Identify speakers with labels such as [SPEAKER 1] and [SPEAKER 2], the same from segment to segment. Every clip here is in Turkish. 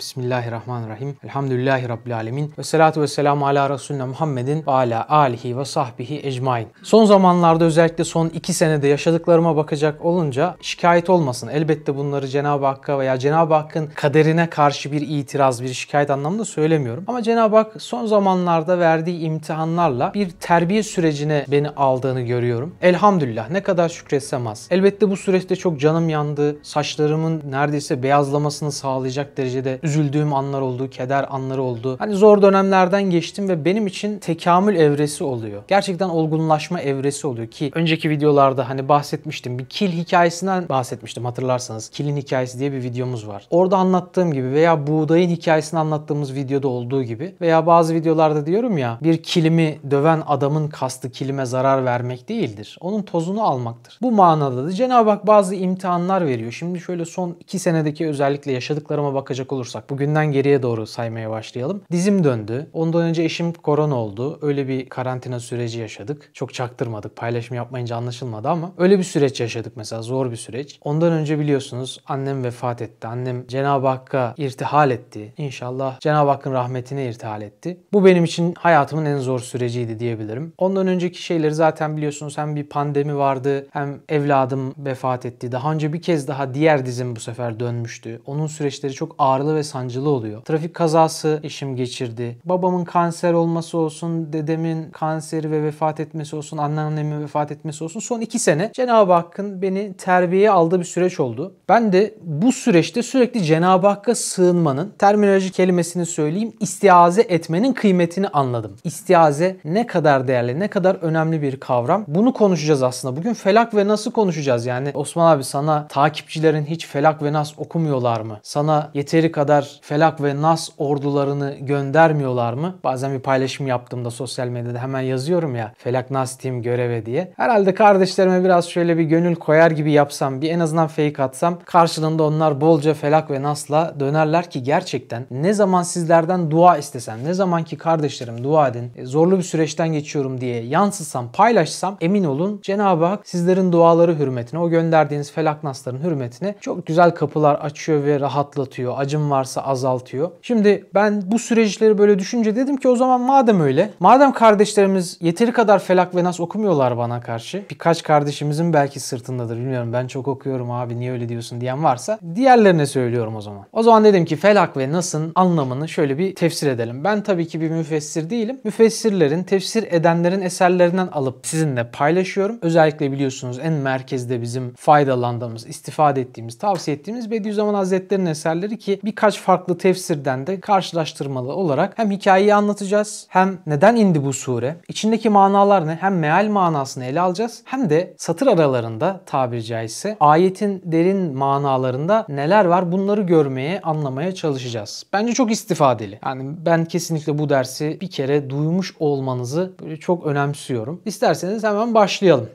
[SPEAKER 1] Bismillahirrahmanirrahim. Elhamdülillahi Rabbil Alemin. Ve salatu ve selamu ala Resulüne Muhammedin ve ala alihi ve sahbihi ecmain. Son zamanlarda özellikle son iki senede yaşadıklarıma bakacak olunca şikayet olmasın. Elbette bunları Cenab-ı Hakk'a veya Cenab-ı Hakk'ın kaderine karşı bir itiraz, bir şikayet anlamında söylemiyorum. Ama Cenab-ı Hak son zamanlarda verdiği imtihanlarla bir terbiye sürecine beni aldığını görüyorum. Elhamdülillah ne kadar şükretsem az. Elbette bu süreçte çok canım yandı. Saçlarımın neredeyse beyazlamasını sağlayacak derecede üzüldüğüm anlar oldu, keder anları oldu. Hani zor dönemlerden geçtim ve benim için tekamül evresi oluyor. Gerçekten olgunlaşma evresi oluyor ki önceki videolarda hani bahsetmiştim. Bir kil hikayesinden bahsetmiştim hatırlarsanız. Kilin hikayesi diye bir videomuz var. Orada anlattığım gibi veya buğdayın hikayesini anlattığımız videoda olduğu gibi veya bazı videolarda diyorum ya bir kilimi döven adamın kastı kilime zarar vermek değildir. Onun tozunu almaktır. Bu manada da Cenab-ı Hak bazı imtihanlar veriyor. Şimdi şöyle son iki senedeki özellikle yaşadıklarıma bakacak olursak başlıyorsak bugünden geriye doğru saymaya başlayalım. Dizim döndü. Ondan önce eşim korona oldu. Öyle bir karantina süreci yaşadık. Çok çaktırmadık. Paylaşım yapmayınca anlaşılmadı ama öyle bir süreç yaşadık mesela. Zor bir süreç. Ondan önce biliyorsunuz annem vefat etti. Annem Cenab-ı Hakk'a irtihal etti. İnşallah Cenab-ı Hakk'ın rahmetine irtihal etti. Bu benim için hayatımın en zor süreciydi diyebilirim. Ondan önceki şeyleri zaten biliyorsunuz hem bir pandemi vardı hem evladım vefat etti. Daha önce bir kez daha diğer dizim bu sefer dönmüştü. Onun süreçleri çok ağırlı ve sancılı oluyor. Trafik kazası eşim geçirdi. Babamın kanser olması olsun, dedemin kanseri ve vefat etmesi olsun, anneannemin vefat etmesi olsun. Son iki sene Cenab-ı Hakk'ın beni terbiye aldığı bir süreç oldu. Ben de bu süreçte sürekli Cenab-ı Hakk'a sığınmanın, terminoloji kelimesini söyleyeyim, istiaze etmenin kıymetini anladım. İstiaze ne kadar değerli, ne kadar önemli bir kavram. Bunu konuşacağız aslında. Bugün felak ve nasıl konuşacağız? Yani Osman abi sana takipçilerin hiç felak ve nas okumuyorlar mı? Sana yeteri kadar kadar Felak ve Nas ordularını göndermiyorlar mı? Bazen bir paylaşım yaptığımda sosyal medyada hemen yazıyorum ya Felak Nas Team göreve diye. Herhalde kardeşlerime biraz şöyle bir gönül koyar gibi yapsam bir en azından fake atsam karşılığında onlar bolca Felak ve Nas'la dönerler ki gerçekten ne zaman sizlerden dua istesem, ne zaman ki kardeşlerim dua edin, e, zorlu bir süreçten geçiyorum diye yansıtsam, paylaşsam emin olun Cenab-ı Hak sizlerin duaları hürmetine, o gönderdiğiniz felak nasların hürmetine çok güzel kapılar açıyor ve rahatlatıyor. Acım var varsa azaltıyor. Şimdi ben bu süreçleri böyle düşünce dedim ki o zaman madem öyle, madem kardeşlerimiz yeteri kadar felak ve nas okumuyorlar bana karşı, birkaç kardeşimizin belki sırtındadır bilmiyorum ben çok okuyorum abi niye öyle diyorsun diyen varsa diğerlerine söylüyorum o zaman. O zaman dedim ki felak ve nasın anlamını şöyle bir tefsir edelim. Ben tabii ki bir müfessir değilim. Müfessirlerin, tefsir edenlerin eserlerinden alıp sizinle paylaşıyorum. Özellikle biliyorsunuz en merkezde bizim faydalandığımız, istifade ettiğimiz, tavsiye ettiğimiz Bediüzzaman Hazretleri'nin eserleri ki birkaç birkaç farklı tefsirden de karşılaştırmalı olarak hem hikayeyi anlatacağız hem neden indi bu sure, içindeki manalar ne hem meal manasını ele alacağız hem de satır aralarında tabiri caizse ayetin derin manalarında neler var bunları görmeye, anlamaya çalışacağız. Bence çok istifadeli. Yani ben kesinlikle bu dersi bir kere duymuş olmanızı böyle çok önemsiyorum. İsterseniz hemen başlayalım.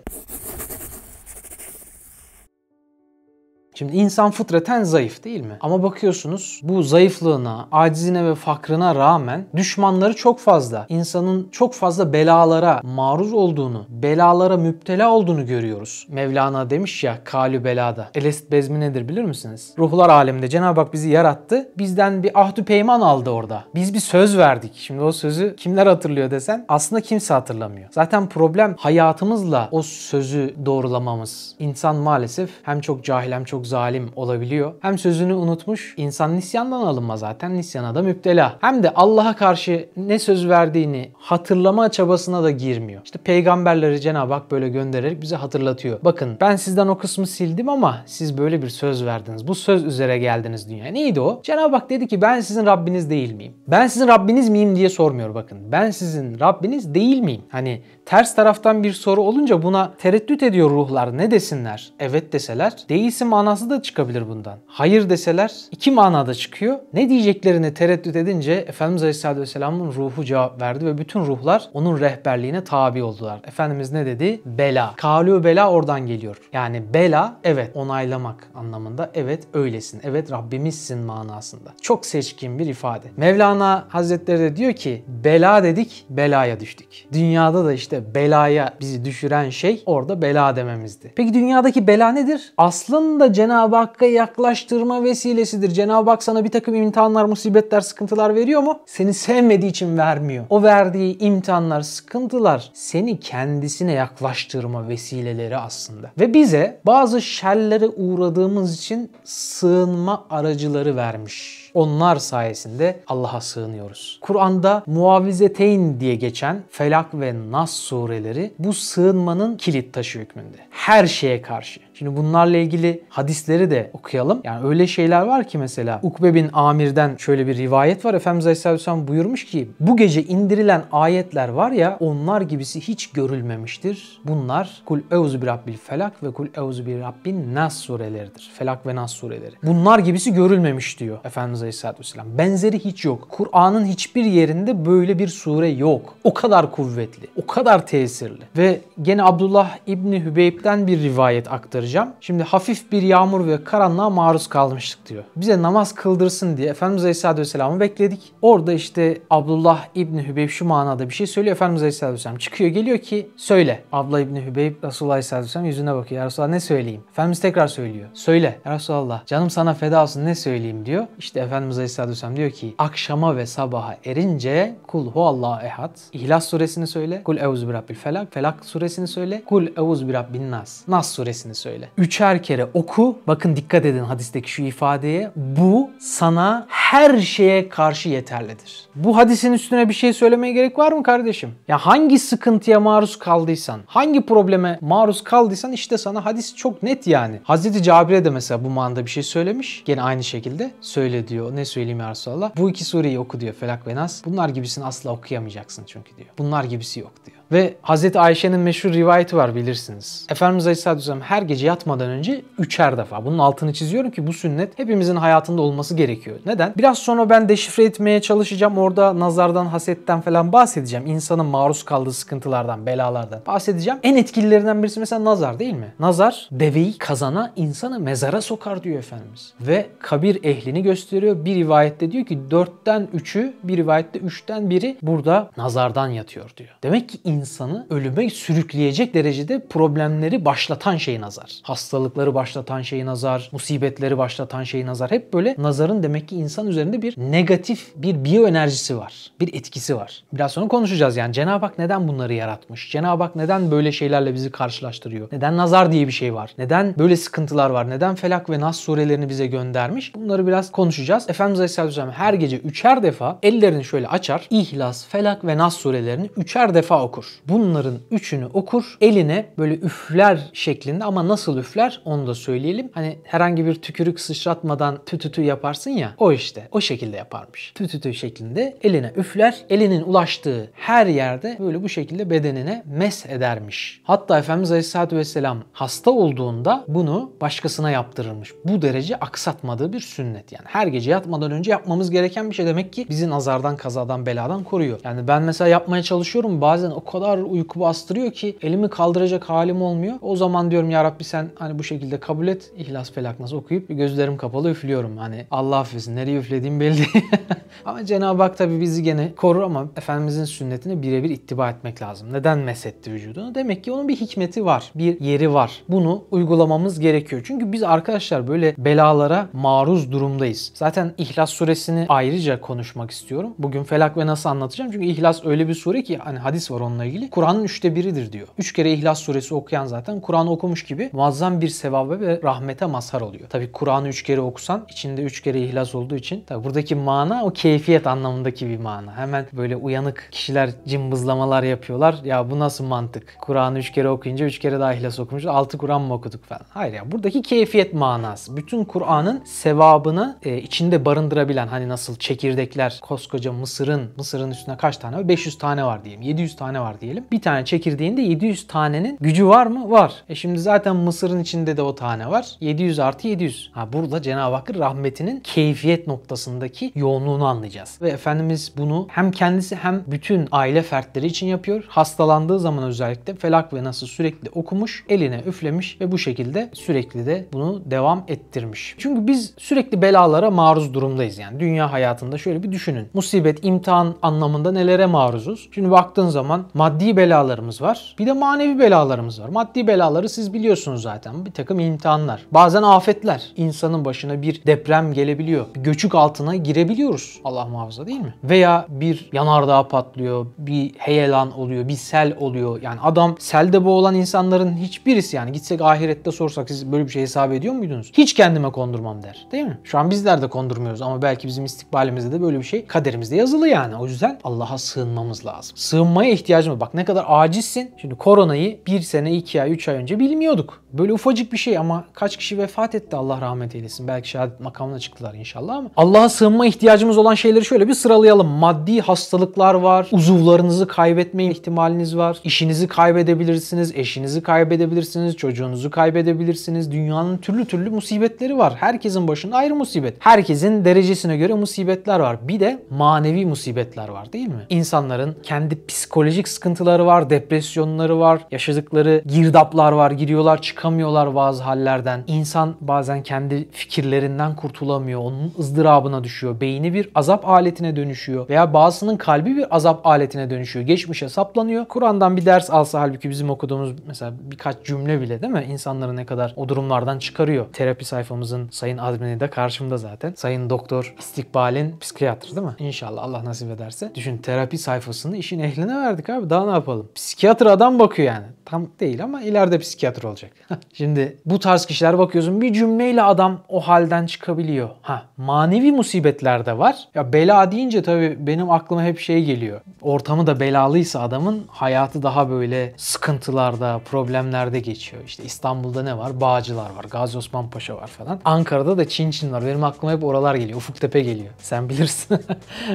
[SPEAKER 1] Şimdi insan fıtraten zayıf değil mi? Ama bakıyorsunuz bu zayıflığına, acizine ve fakrına rağmen düşmanları çok fazla. İnsanın çok fazla belalara maruz olduğunu, belalara müptela olduğunu görüyoruz. Mevlana demiş ya kalü belada. Elest bezmi nedir bilir misiniz? Ruhlar aleminde Cenab-ı Hak bizi yarattı. Bizden bir ahdü peyman aldı orada. Biz bir söz verdik. Şimdi o sözü kimler hatırlıyor desen aslında kimse hatırlamıyor. Zaten problem hayatımızla o sözü doğrulamamız. İnsan maalesef hem çok cahil hem çok zalim olabiliyor. Hem sözünü unutmuş, insan nisyandan alınma zaten, nisyana da müptela. Hem de Allah'a karşı ne söz verdiğini hatırlama çabasına da girmiyor. İşte peygamberleri Cenab-ı Hak böyle göndererek bize hatırlatıyor. Bakın ben sizden o kısmı sildim ama siz böyle bir söz verdiniz. Bu söz üzere geldiniz dünya. Neydi o? Cenab-ı Hak dedi ki ben sizin Rabbiniz değil miyim? Ben sizin Rabbiniz miyim diye sormuyor bakın. Ben sizin Rabbiniz değil miyim? Hani ters taraftan bir soru olunca buna tereddüt ediyor ruhlar. Ne desinler? Evet deseler değilsin manası manası da çıkabilir bundan. Hayır deseler iki manada çıkıyor. Ne diyeceklerini tereddüt edince Efendimiz Aleyhisselatü Vesselam'ın ruhu cevap verdi ve bütün ruhlar onun rehberliğine tabi oldular. Efendimiz ne dedi? Bela. Kalü bela oradan geliyor. Yani bela evet onaylamak anlamında evet öylesin. Evet Rabbimizsin manasında. Çok seçkin bir ifade. Mevlana Hazretleri de diyor ki bela dedik belaya düştük. Dünyada da işte belaya bizi düşüren şey orada bela dememizdi. Peki dünyadaki bela nedir? Aslında Cenab-ı Hakk'a yaklaştırma vesilesidir. Cenab-ı Hak sana bir takım imtihanlar, musibetler, sıkıntılar veriyor mu? Seni sevmediği için vermiyor. O verdiği imtihanlar, sıkıntılar seni kendisine yaklaştırma vesileleri aslında. Ve bize bazı şerlere uğradığımız için sığınma aracıları vermiş. Onlar sayesinde Allah'a sığınıyoruz. Kur'an'da muavizeteyn diye geçen Felak ve Nas sureleri bu sığınmanın kilit taşı hükmünde. Her şeye karşı. Şimdi bunlarla ilgili hadisleri de okuyalım. Yani öyle şeyler var ki mesela Ukbe bin Amir'den şöyle bir rivayet var. Efendimiz Aleyhisselam buyurmuş ki bu gece indirilen ayetler var ya onlar gibisi hiç görülmemiştir. Bunlar Kul Euzu bir Rabbil Felak ve Kul Euzu bir Rabbin Nas sureleridir. Felak ve Nas sureleri. Bunlar gibisi görülmemiş diyor Efendimiz Efendimiz Aleyhisselatü Vesselam. Benzeri hiç yok. Kur'an'ın hiçbir yerinde böyle bir sure yok. O kadar kuvvetli, o kadar tesirli. Ve gene Abdullah İbni Hübeyb'den bir rivayet aktaracağım. Şimdi hafif bir yağmur ve karanlığa maruz kalmıştık diyor. Bize namaz kıldırsın diye Efendimiz Aleyhisselatü Vesselam'ı bekledik. Orada işte Abdullah İbni Hübeyb şu manada bir şey söylüyor. Efendimiz Aleyhisselatü Vesselam çıkıyor geliyor ki söyle. Abdullah İbni Hübeyb Resulullah Aleyhisselatü Vesselam yüzüne bakıyor. Ya Resulallah ne söyleyeyim? Efendimiz tekrar söylüyor. Söyle. Ya Resulallah canım sana feda olsun ne söyleyeyim diyor. İşte Efendimiz Aleyhisselatü Vesselam diyor ki akşama ve sabaha erince kul huallahu ehad İhlas suresini söyle. Kul evuz bi felak. Felak suresini söyle. Kul evuz bi nas. Nas suresini söyle. Üçer kere oku. Bakın dikkat edin hadisteki şu ifadeye. Bu sana her şeye karşı yeterlidir. Bu hadisin üstüne bir şey söylemeye gerek var mı kardeşim? Ya hangi sıkıntıya maruz kaldıysan, hangi probleme maruz kaldıysan işte sana hadis çok net yani. Hazreti Cabire de mesela bu manada bir şey söylemiş. Gene aynı şekilde söyle diyor diyor. Ne söyleyeyim ya Resulallah? Bu iki sureyi oku diyor Felak ve Nas. Bunlar gibisini asla okuyamayacaksın çünkü diyor. Bunlar gibisi yok diyor. Ve Hazreti Ayşe'nin meşhur rivayeti var bilirsiniz. Efendimiz Aleyhisselatü Vesselam her gece yatmadan önce üçer defa. Bunun altını çiziyorum ki bu sünnet hepimizin hayatında olması gerekiyor. Neden? Biraz sonra ben deşifre etmeye çalışacağım. Orada nazardan, hasetten falan bahsedeceğim. İnsanın maruz kaldığı sıkıntılardan, belalardan bahsedeceğim. En etkililerinden birisi mesela nazar değil mi? Nazar deveyi kazana, insanı mezara sokar diyor Efendimiz. Ve kabir ehlini gösteriyor. Bir rivayette diyor ki dörtten üçü, bir rivayette üçten biri burada nazardan yatıyor diyor. Demek ki insanı ölüme sürükleyecek derecede problemleri başlatan şey nazar. Hastalıkları başlatan şey nazar, musibetleri başlatan şey nazar. Hep böyle nazarın demek ki insan üzerinde bir negatif bir biyoenerjisi var. Bir etkisi var. Biraz sonra konuşacağız yani Cenab-ı Hak neden bunları yaratmış? Cenab-ı Hak neden böyle şeylerle bizi karşılaştırıyor? Neden nazar diye bir şey var? Neden böyle sıkıntılar var? Neden Felak ve Nas surelerini bize göndermiş? Bunları biraz konuşacağız. Efendimiz Aleyhisselatü Vesselam her gece üçer defa ellerini şöyle açar. İhlas, Felak ve Nas surelerini üçer defa okur. Bunların üçünü okur. Eline böyle üfler şeklinde ama nasıl üfler onu da söyleyelim. Hani herhangi bir tükürük sıçratmadan tütütü yaparsın ya. O işte o şekilde yaparmış. Tütütü şeklinde eline üfler. Elinin ulaştığı her yerde böyle bu şekilde bedenine mes edermiş. Hatta Efendimiz Aleyhisselatü Vesselam hasta olduğunda bunu başkasına yaptırılmış. Bu derece aksatmadığı bir sünnet yani. Her gece yatmadan önce yapmamız gereken bir şey demek ki bizi nazardan, kazadan, beladan koruyor. Yani ben mesela yapmaya çalışıyorum bazen o kadar kadar uyku bastırıyor ki elimi kaldıracak halim olmuyor. O zaman diyorum ya Rabbi sen hani bu şekilde kabul et. İhlas felak nasıl okuyup gözlerim kapalı üflüyorum. Hani Allah affetsin nereye üflediğim belli ama Cenab-ı Hak tabi bizi gene korur ama Efendimizin sünnetine birebir ittiba etmek lazım. Neden mesetti vücudunu? Demek ki onun bir hikmeti var. Bir yeri var. Bunu uygulamamız gerekiyor. Çünkü biz arkadaşlar böyle belalara maruz durumdayız. Zaten İhlas suresini ayrıca konuşmak istiyorum. Bugün felak ve nasıl anlatacağım. Çünkü İhlas öyle bir sure ki hani hadis var onun Kur'an'la ilgili. Kur'an'ın üçte biridir diyor. Üç kere İhlas suresi okuyan zaten Kur'an okumuş gibi muazzam bir sevabı ve rahmete mazhar oluyor. Tabi Kur'an'ı üç kere okusan içinde üç kere İhlas olduğu için tabi buradaki mana o keyfiyet anlamındaki bir mana. Hemen böyle uyanık kişiler cımbızlamalar yapıyorlar. Ya bu nasıl mantık? Kur'an'ı üç kere okuyunca üç kere daha İhlas okumuş. Altı Kur'an mı okuduk falan. Hayır ya buradaki keyfiyet manası. Bütün Kur'an'ın sevabını e, içinde barındırabilen hani nasıl çekirdekler koskoca Mısır'ın Mısır'ın üstüne kaç tane var? 500 tane var diyeyim. 700 tane var var diyelim. Bir tane çekirdeğinde 700 tanenin gücü var mı? Var. E şimdi zaten mısırın içinde de o tane var. 700 artı 700. Ha burada Cenab-ı Hakk'ın rahmetinin keyfiyet noktasındaki yoğunluğunu anlayacağız. Ve Efendimiz bunu hem kendisi hem bütün aile fertleri için yapıyor. Hastalandığı zaman özellikle felak ve nasıl sürekli okumuş, eline üflemiş ve bu şekilde sürekli de bunu devam ettirmiş. Çünkü biz sürekli belalara maruz durumdayız yani. Dünya hayatında şöyle bir düşünün. Musibet, imtihan anlamında nelere maruzuz? Şimdi baktığın zaman maddi belalarımız var. Bir de manevi belalarımız var. Maddi belaları siz biliyorsunuz zaten. Bir takım imtihanlar. Bazen afetler. İnsanın başına bir deprem gelebiliyor. Bir göçük altına girebiliyoruz. Allah muhafaza değil mi? Veya bir yanardağ patlıyor. Bir heyelan oluyor. Bir sel oluyor. Yani adam selde boğulan insanların hiçbirisi yani gitsek ahirette sorsak siz böyle bir şey hesap ediyor muydunuz? Hiç kendime kondurmam der. Değil mi? Şu an bizler de kondurmuyoruz ama belki bizim istikbalimizde de böyle bir şey kaderimizde yazılı yani. O yüzden Allah'a sığınmamız lazım. Sığınmaya ihtiyacımız mı? Bak ne kadar acizsin. Şimdi koronayı bir sene, iki ay, üç ay önce bilmiyorduk. Böyle ufacık bir şey ama kaç kişi vefat etti Allah rahmet eylesin. Belki şehadet makamına çıktılar inşallah ama. Allah'a sığınma ihtiyacımız olan şeyleri şöyle bir sıralayalım. Maddi hastalıklar var. Uzuvlarınızı kaybetme ihtimaliniz var. İşinizi kaybedebilirsiniz. Eşinizi kaybedebilirsiniz. Çocuğunuzu kaybedebilirsiniz. Dünyanın türlü türlü musibetleri var. Herkesin başında ayrı musibet. Herkesin derecesine göre musibetler var. Bir de manevi musibetler var değil mi? İnsanların kendi psikolojik sıkıntıları var, depresyonları var, yaşadıkları girdaplar var, giriyorlar çıkamıyorlar bazı hallerden. İnsan bazen kendi fikirlerinden kurtulamıyor, onun ızdırabına düşüyor. Beyni bir azap aletine dönüşüyor veya bazısının kalbi bir azap aletine dönüşüyor. Geçmişe saplanıyor. Kur'an'dan bir ders alsa halbuki bizim okuduğumuz mesela birkaç cümle bile değil mi? İnsanları ne kadar o durumlardan çıkarıyor. Terapi sayfamızın sayın admini de karşımda zaten. Sayın Doktor istikbalin psikiyatr değil mi? İnşallah Allah nasip ederse. Düşün terapi sayfasını işin ehline verdik abi daha, ne yapalım? Psikiyatr adam bakıyor yani. Tam değil ama ileride psikiyatr olacak. Şimdi bu tarz kişiler bakıyorsun bir cümleyle adam o halden çıkabiliyor. Ha manevi musibetler de var. Ya bela deyince tabii benim aklıma hep şey geliyor. Ortamı da belalıysa adamın hayatı daha böyle sıkıntılarda, problemlerde geçiyor. İşte İstanbul'da ne var? Bağcılar var, Gazi Osman Paşa var falan. Ankara'da da Çin Çin var. Benim aklıma hep oralar geliyor. Ufuktepe geliyor. Sen bilirsin.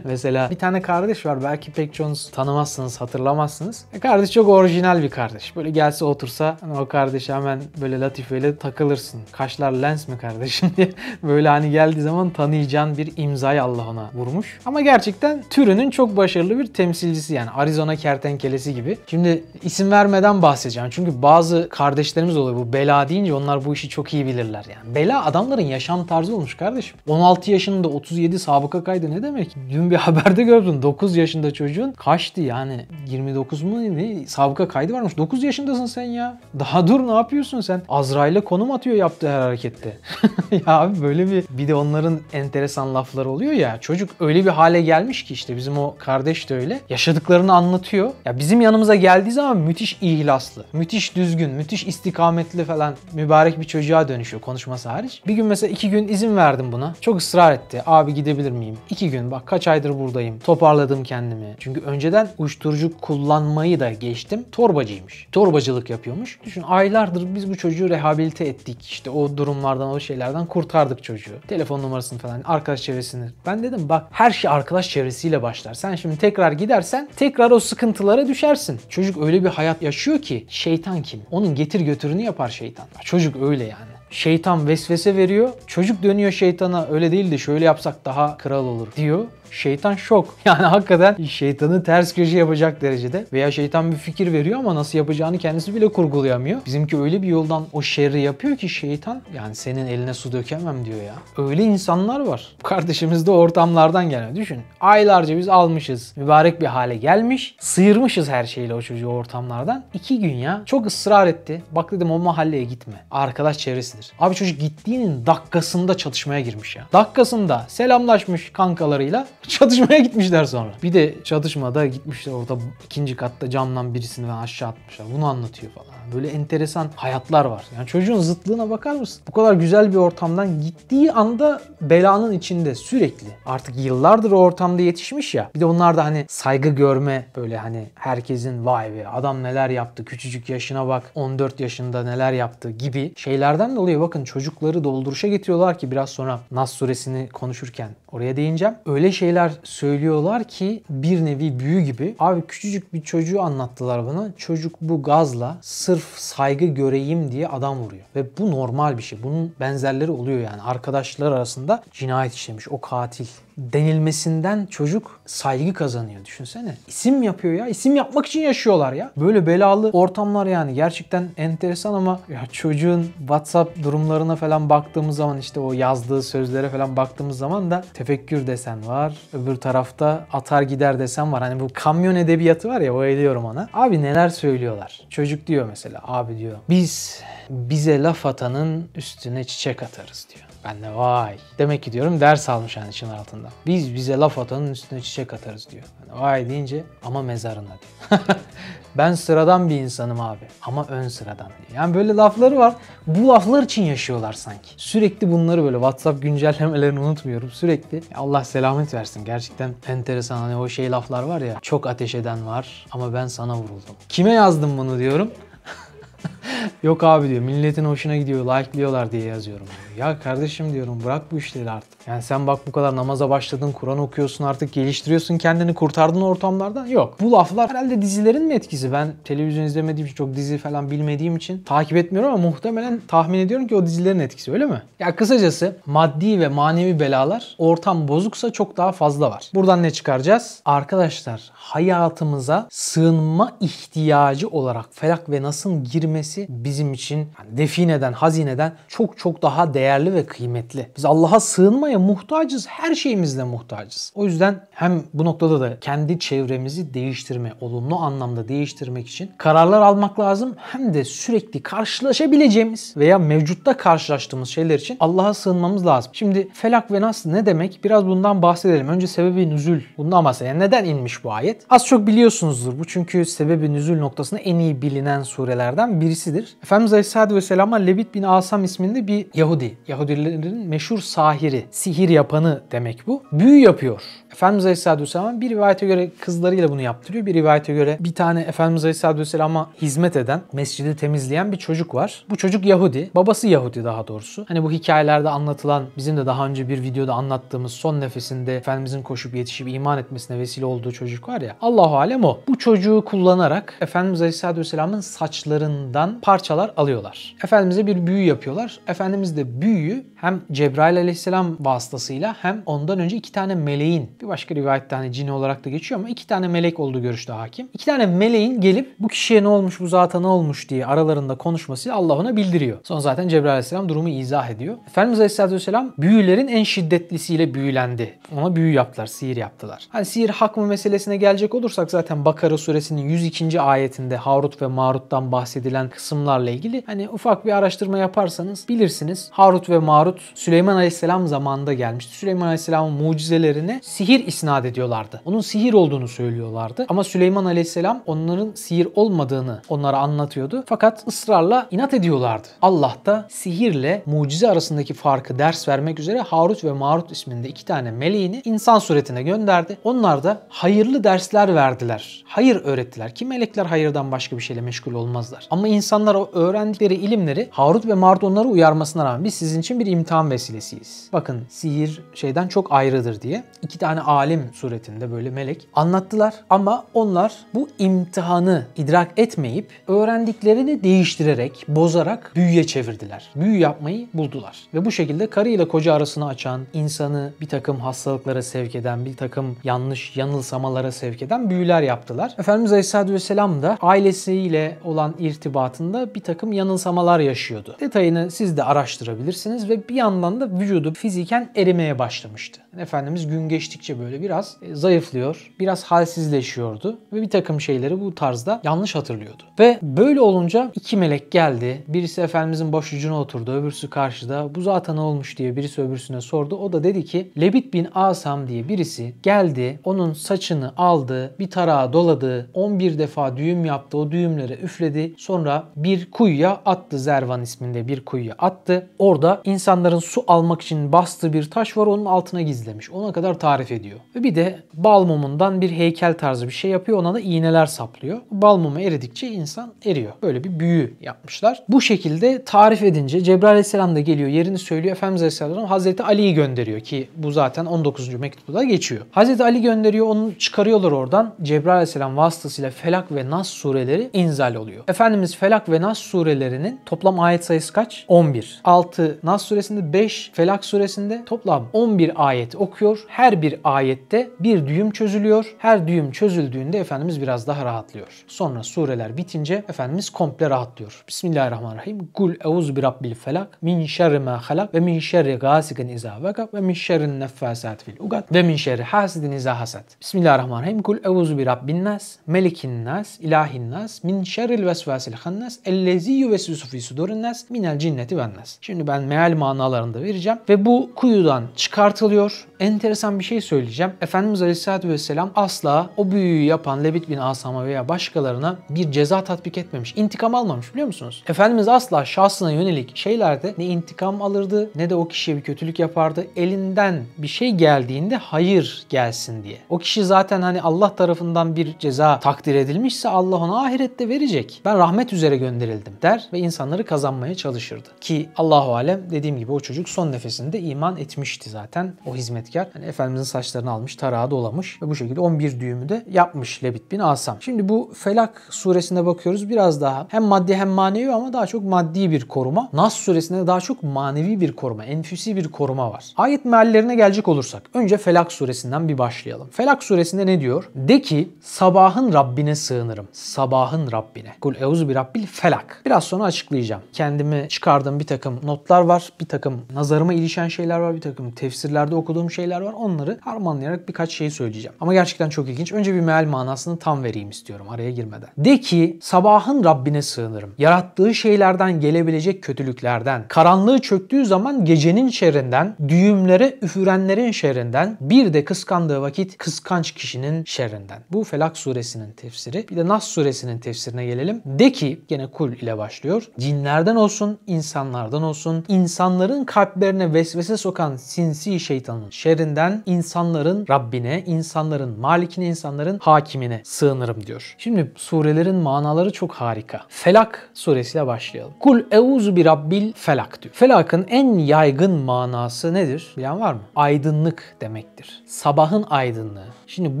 [SPEAKER 1] Mesela bir tane kardeş var. Belki pek çoğunuz tanımazsınız, hatırlamazsınız anlamazsınız. E kardeş çok orijinal bir kardeş. Böyle gelse otursa hani o kardeş hemen böyle latifeyle takılırsın. Kaşlar lens mi kardeşim diye böyle hani geldiği zaman tanıyacağın bir imzayı Allah ona vurmuş. Ama gerçekten türünün çok başarılı bir temsilcisi yani Arizona kertenkelesi gibi. Şimdi isim vermeden bahsedeceğim. Çünkü bazı kardeşlerimiz oluyor bu bela deyince onlar bu işi çok iyi bilirler yani. Bela adamların yaşam tarzı olmuş kardeşim. 16 yaşında 37 sabıka kaydı ne demek? Dün bir haberde gördüm 9 yaşında çocuğun kaçtı yani 20 29 mu ne? Sabıka kaydı varmış. 9 yaşındasın sen ya. Daha dur ne yapıyorsun sen? Azrail'e konum atıyor yaptığı her harekette. ya abi böyle bir bir de onların enteresan lafları oluyor ya. Çocuk öyle bir hale gelmiş ki işte bizim o kardeş de öyle. Yaşadıklarını anlatıyor. Ya bizim yanımıza geldiği zaman müthiş ihlaslı, müthiş düzgün, müthiş istikametli falan mübarek bir çocuğa dönüşüyor konuşması hariç. Bir gün mesela iki gün izin verdim buna. Çok ısrar etti. Abi gidebilir miyim? İki gün bak kaç aydır buradayım. Toparladım kendimi. Çünkü önceden uyuşturucu kullanıyor kullanmayı da geçtim. Torbacıymış. Torbacılık yapıyormuş. Düşün aylardır biz bu çocuğu rehabilite ettik. İşte o durumlardan o şeylerden kurtardık çocuğu. Telefon numarasını falan arkadaş çevresini. Ben dedim bak her şey arkadaş çevresiyle başlar. Sen şimdi tekrar gidersen tekrar o sıkıntılara düşersin. Çocuk öyle bir hayat yaşıyor ki şeytan kim? Onun getir götürünü yapar şeytan. Çocuk öyle yani şeytan vesvese veriyor. Çocuk dönüyor şeytana öyle değil de şöyle yapsak daha kral olur diyor. Şeytan şok. Yani hakikaten şeytanı ters köşe yapacak derecede. Veya şeytan bir fikir veriyor ama nasıl yapacağını kendisi bile kurgulayamıyor. Bizimki öyle bir yoldan o şerri yapıyor ki şeytan yani senin eline su dökemem diyor ya. Öyle insanlar var. Kardeşimiz de ortamlardan geliyor. Düşün. Aylarca biz almışız. Mübarek bir hale gelmiş. Sıyırmışız her şeyle o çocuğu ortamlardan. İki gün ya. Çok ısrar etti. Bak dedim o mahalleye gitme. Arkadaş çevresidir. Abi çocuk gittiğinin dakikasında çatışmaya girmiş ya. Dakikasında selamlaşmış kankalarıyla Çatışmaya gitmişler sonra. Bir de çatışmada gitmişler orada ikinci katta camdan birisini aşağı atmışlar. Bunu anlatıyor falan. Böyle enteresan hayatlar var. Yani çocuğun zıtlığına bakar mısın? Bu kadar güzel bir ortamdan gittiği anda belanın içinde sürekli. Artık yıllardır o ortamda yetişmiş ya. Bir de onlar da hani saygı görme böyle hani herkesin vay be adam neler yaptı küçücük yaşına bak 14 yaşında neler yaptı gibi şeylerden dolayı bakın çocukları dolduruşa getiriyorlar ki biraz sonra Nas suresini konuşurken oraya değineceğim. Öyle şeyler söylüyorlar ki bir nevi büyü gibi. Abi küçücük bir çocuğu anlattılar bana. Çocuk bu gazla sırf sırf saygı göreyim diye adam vuruyor. Ve bu normal bir şey. Bunun benzerleri oluyor yani. Arkadaşlar arasında cinayet işlemiş o katil denilmesinden çocuk saygı kazanıyor. Düşünsene. İsim yapıyor ya. İsim yapmak için yaşıyorlar ya. Böyle belalı ortamlar yani. Gerçekten enteresan ama ya çocuğun WhatsApp durumlarına falan baktığımız zaman işte o yazdığı sözlere falan baktığımız zaman da tefekkür desen var. Öbür tarafta atar gider desen var. Hani bu kamyon edebiyatı var ya o ediyorum ona. Abi neler söylüyorlar. Çocuk diyor mesela abi diyor. Biz bize laf atanın üstüne çiçek atarız diyor. Ben de vay. Demek ki diyorum ders almış yani Çınar altında. Biz bize laf atanın üstüne çiçek atarız diyor. Yani vay deyince ama mezarına diyor. ben sıradan bir insanım abi ama ön sıradan diyor. Yani böyle lafları var. Bu laflar için yaşıyorlar sanki. Sürekli bunları böyle WhatsApp güncellemelerini unutmuyorum sürekli. Allah selamet versin. Gerçekten enteresan hani o şey laflar var ya. Çok ateş eden var ama ben sana vuruldum. Kime yazdım bunu diyorum. Yok abi diyor milletin hoşuna gidiyor likeliyorlar diye yazıyorum. Diyor. Ya kardeşim diyorum bırak bu işleri artık. Yani sen bak bu kadar namaza başladın, Kur'an okuyorsun artık geliştiriyorsun kendini kurtardın ortamlardan. Yok. Bu laflar herhalde dizilerin mi etkisi? Ben televizyon izlemediğim için çok dizi falan bilmediğim için takip etmiyorum ama muhtemelen tahmin ediyorum ki o dizilerin etkisi öyle mi? Ya kısacası maddi ve manevi belalar ortam bozuksa çok daha fazla var. Buradan ne çıkaracağız? Arkadaşlar hayatımıza sığınma ihtiyacı olarak felak ve nasıl girmesi etmesi bizim için hani defineden, hazineden çok çok daha değerli ve kıymetli. Biz Allah'a sığınmaya muhtacız. Her şeyimizle muhtacız. O yüzden hem bu noktada da kendi çevremizi değiştirme, olumlu anlamda değiştirmek için kararlar almak lazım. Hem de sürekli karşılaşabileceğimiz veya mevcutta karşılaştığımız şeyler için Allah'a sığınmamız lazım. Şimdi felak ve nas ne demek? Biraz bundan bahsedelim. Önce sebebi nüzül. Bundan bahsedelim. Neden inmiş bu ayet? Az çok biliyorsunuzdur bu. Çünkü sebebi nüzül noktasında en iyi bilinen surelerden birisi birisidir. Efendimiz Aleyhisselatü Vesselam'a Levit bin Asam isminde bir Yahudi. Yahudilerin meşhur sahiri, sihir yapanı demek bu. Büyü yapıyor. Efendimiz Aleyhisselatü Vesselam bir rivayete göre kızlarıyla bunu yaptırıyor. Bir rivayete göre bir tane Efendimiz Aleyhisselatü Vesselam'a hizmet eden, mescidi temizleyen bir çocuk var. Bu çocuk Yahudi. Babası Yahudi daha doğrusu. Hani bu hikayelerde anlatılan, bizim de daha önce bir videoda anlattığımız son nefesinde Efendimizin koşup yetişip iman etmesine vesile olduğu çocuk var ya. Allahu alem o. Bu çocuğu kullanarak Efendimiz Aleyhisselatü Vesselam'ın saçlarından Kur'an'dan parçalar alıyorlar. Efendimiz'e bir büyü yapıyorlar. Efendimiz de büyüyü hem Cebrail aleyhisselam vasıtasıyla hem ondan önce iki tane meleğin bir başka rivayette hani cin olarak da geçiyor ama iki tane melek olduğu görüşte hakim. İki tane meleğin gelip bu kişiye ne olmuş bu zata ne olmuş diye aralarında konuşmasıyla Allah ona bildiriyor. Sonra zaten Cebrail aleyhisselam durumu izah ediyor. Efendimiz aleyhisselatü vesselam büyülerin en şiddetlisiyle büyülendi. Ona büyü yaptılar, sihir yaptılar. Hani sihir hak mı meselesine gelecek olursak zaten Bakara suresinin 102. ayetinde Harut ve Marut'tan bahsedilen kısımlarla ilgili hani ufak bir araştırma yaparsanız bilirsiniz. Harut ve Marut Süleyman Aleyhisselam zamanında gelmişti. Süleyman Aleyhisselam'ın mucizelerine sihir isnat ediyorlardı. Onun sihir olduğunu söylüyorlardı. Ama Süleyman Aleyhisselam onların sihir olmadığını onlara anlatıyordu. Fakat ısrarla inat ediyorlardı. Allah da sihirle mucize arasındaki farkı ders vermek üzere Harut ve Marut isminde iki tane meleğini insan suretine gönderdi. Onlar da hayırlı dersler verdiler. Hayır öğrettiler ki melekler hayırdan başka bir şeyle meşgul olmazlar. Ama insan insanlar o öğrendikleri ilimleri Harut ve Mart onları uyarmasına rağmen biz sizin için bir imtihan vesilesiyiz. Bakın sihir şeyden çok ayrıdır diye. iki tane alim suretinde böyle melek anlattılar ama onlar bu imtihanı idrak etmeyip öğrendiklerini değiştirerek, bozarak büyüye çevirdiler. Büyü yapmayı buldular. Ve bu şekilde karı ile koca arasını açan, insanı bir takım hastalıklara sevk eden, bir takım yanlış yanılsamalara sevk eden büyüler yaptılar. Efendimiz Aleyhisselatü Vesselam da ailesiyle olan irtibatı hayatında bir takım yanılsamalar yaşıyordu. Detayını siz de araştırabilirsiniz ve bir yandan da vücudu fiziken erimeye başlamıştı. Efendimiz gün geçtikçe böyle biraz e, zayıflıyor, biraz halsizleşiyordu ve bir takım şeyleri bu tarzda yanlış hatırlıyordu. Ve böyle olunca iki melek geldi. Birisi Efendimizin başucuna oturdu, öbürsü karşıda. Bu zaten olmuş diye birisi öbürsüne sordu. O da dedi ki Lebit bin Asam diye birisi geldi, onun saçını aldı, bir tarağa doladı, 11 defa düğüm yaptı, o düğümlere üfledi. Sonra bir kuyuya attı. Zervan isminde bir kuyuya attı. Orada insanların su almak için bastığı bir taş var onun altına gizlemiş. Ona kadar tarif ediyor. Ve bir de bal mumundan bir heykel tarzı bir şey yapıyor. Ona da iğneler saplıyor. Bal mumu eridikçe insan eriyor. Böyle bir büyü yapmışlar. Bu şekilde tarif edince Cebrail Aleyhisselam da geliyor yerini söylüyor. Efendimiz Aleyhisselam Hazreti Ali'yi gönderiyor ki bu zaten 19. mektupta da geçiyor. Hazreti Ali gönderiyor onu çıkarıyorlar oradan. Cebrail Aleyhisselam vasıtasıyla Felak ve Nas sureleri inzal oluyor. Efendimiz Felak Felak ve Nas surelerinin toplam ayet sayısı kaç? 11. 6 Nas suresinde 5 Felak suresinde toplam 11 ayet okuyor. Her bir ayette bir düğüm çözülüyor. Her düğüm çözüldüğünde Efendimiz biraz daha rahatlıyor. Sonra sureler bitince Efendimiz komple rahatlıyor. Bismillahirrahmanirrahim. Kul euz bi rabbil felak min şerri ma halak ve min şerri gasikin iza vakab ve min şerrin neffasat fil ugat ve min şerri hasidin iza hasad. Bismillahirrahmanirrahim. Kul euz bi rabbin nas, melikin nas, ilahin nas, min şerril vesvasil hannas nas ellezî yuvesvisu fî sudûrin nas minel cinneti ven nas. Şimdi ben meal manalarında vereceğim ve bu kuyudan çıkartılıyor. Enteresan bir şey söyleyeceğim. Efendimiz Aleyhisselatü Vesselam asla o büyüyü yapan Levit bin Asama veya başkalarına bir ceza tatbik etmemiş. İntikam almamış biliyor musunuz? Efendimiz asla şahsına yönelik şeylerde ne intikam alırdı ne de o kişiye bir kötülük yapardı. Elinden bir şey geldiğinde hayır gelsin diye. O kişi zaten hani Allah tarafından bir ceza takdir edilmişse Allah ona ahirette verecek. Ben rahmet üzere yere gönderildim der ve insanları kazanmaya çalışırdı. Ki Allahu Alem dediğim gibi o çocuk son nefesinde iman etmişti zaten o hizmetkar. Yani Efendimizin saçlarını almış, tarağa dolamış ve bu şekilde 11 düğümü de yapmış Lebit bin Asam. Şimdi bu Felak suresine bakıyoruz biraz daha hem maddi hem manevi ama daha çok maddi bir koruma. Nas suresinde daha çok manevi bir koruma, enfüsi bir koruma var. Ayet meallerine gelecek olursak önce Felak suresinden bir başlayalım. Felak suresinde ne diyor? De ki sabahın Rabbine sığınırım. Sabahın Rabbine. Kul euzu bir Rabbil bil felak. Biraz sonra açıklayacağım. Kendimi çıkardığım bir takım notlar var. Bir takım nazarıma ilişen şeyler var. Bir takım tefsirlerde okuduğum şeyler var. Onları harmanlayarak birkaç şey söyleyeceğim. Ama gerçekten çok ilginç. Önce bir meal manasını tam vereyim istiyorum araya girmeden. De ki sabahın Rabbine sığınırım. Yarattığı şeylerden gelebilecek kötülüklerden, karanlığı çöktüğü zaman gecenin şerrinden, düğümlere üfürenlerin şerrinden, bir de kıskandığı vakit kıskanç kişinin şerrinden. Bu Felak suresinin tefsiri. Bir de Nas suresinin tefsirine gelelim. De ki gene kul ile başlıyor. Cinlerden olsun, insanlardan olsun, insanların kalplerine vesvese sokan sinsi şeytanın şerrinden insanların Rabbine, insanların malikine, insanların hakimine sığınırım diyor. Şimdi surelerin manaları çok harika. Felak suresiyle başlayalım. Kul euzu bir rabbil felak diyor. Felakın en yaygın manası nedir? Bilen var mı? Aydınlık demektir. Sabahın aydınlığı. Şimdi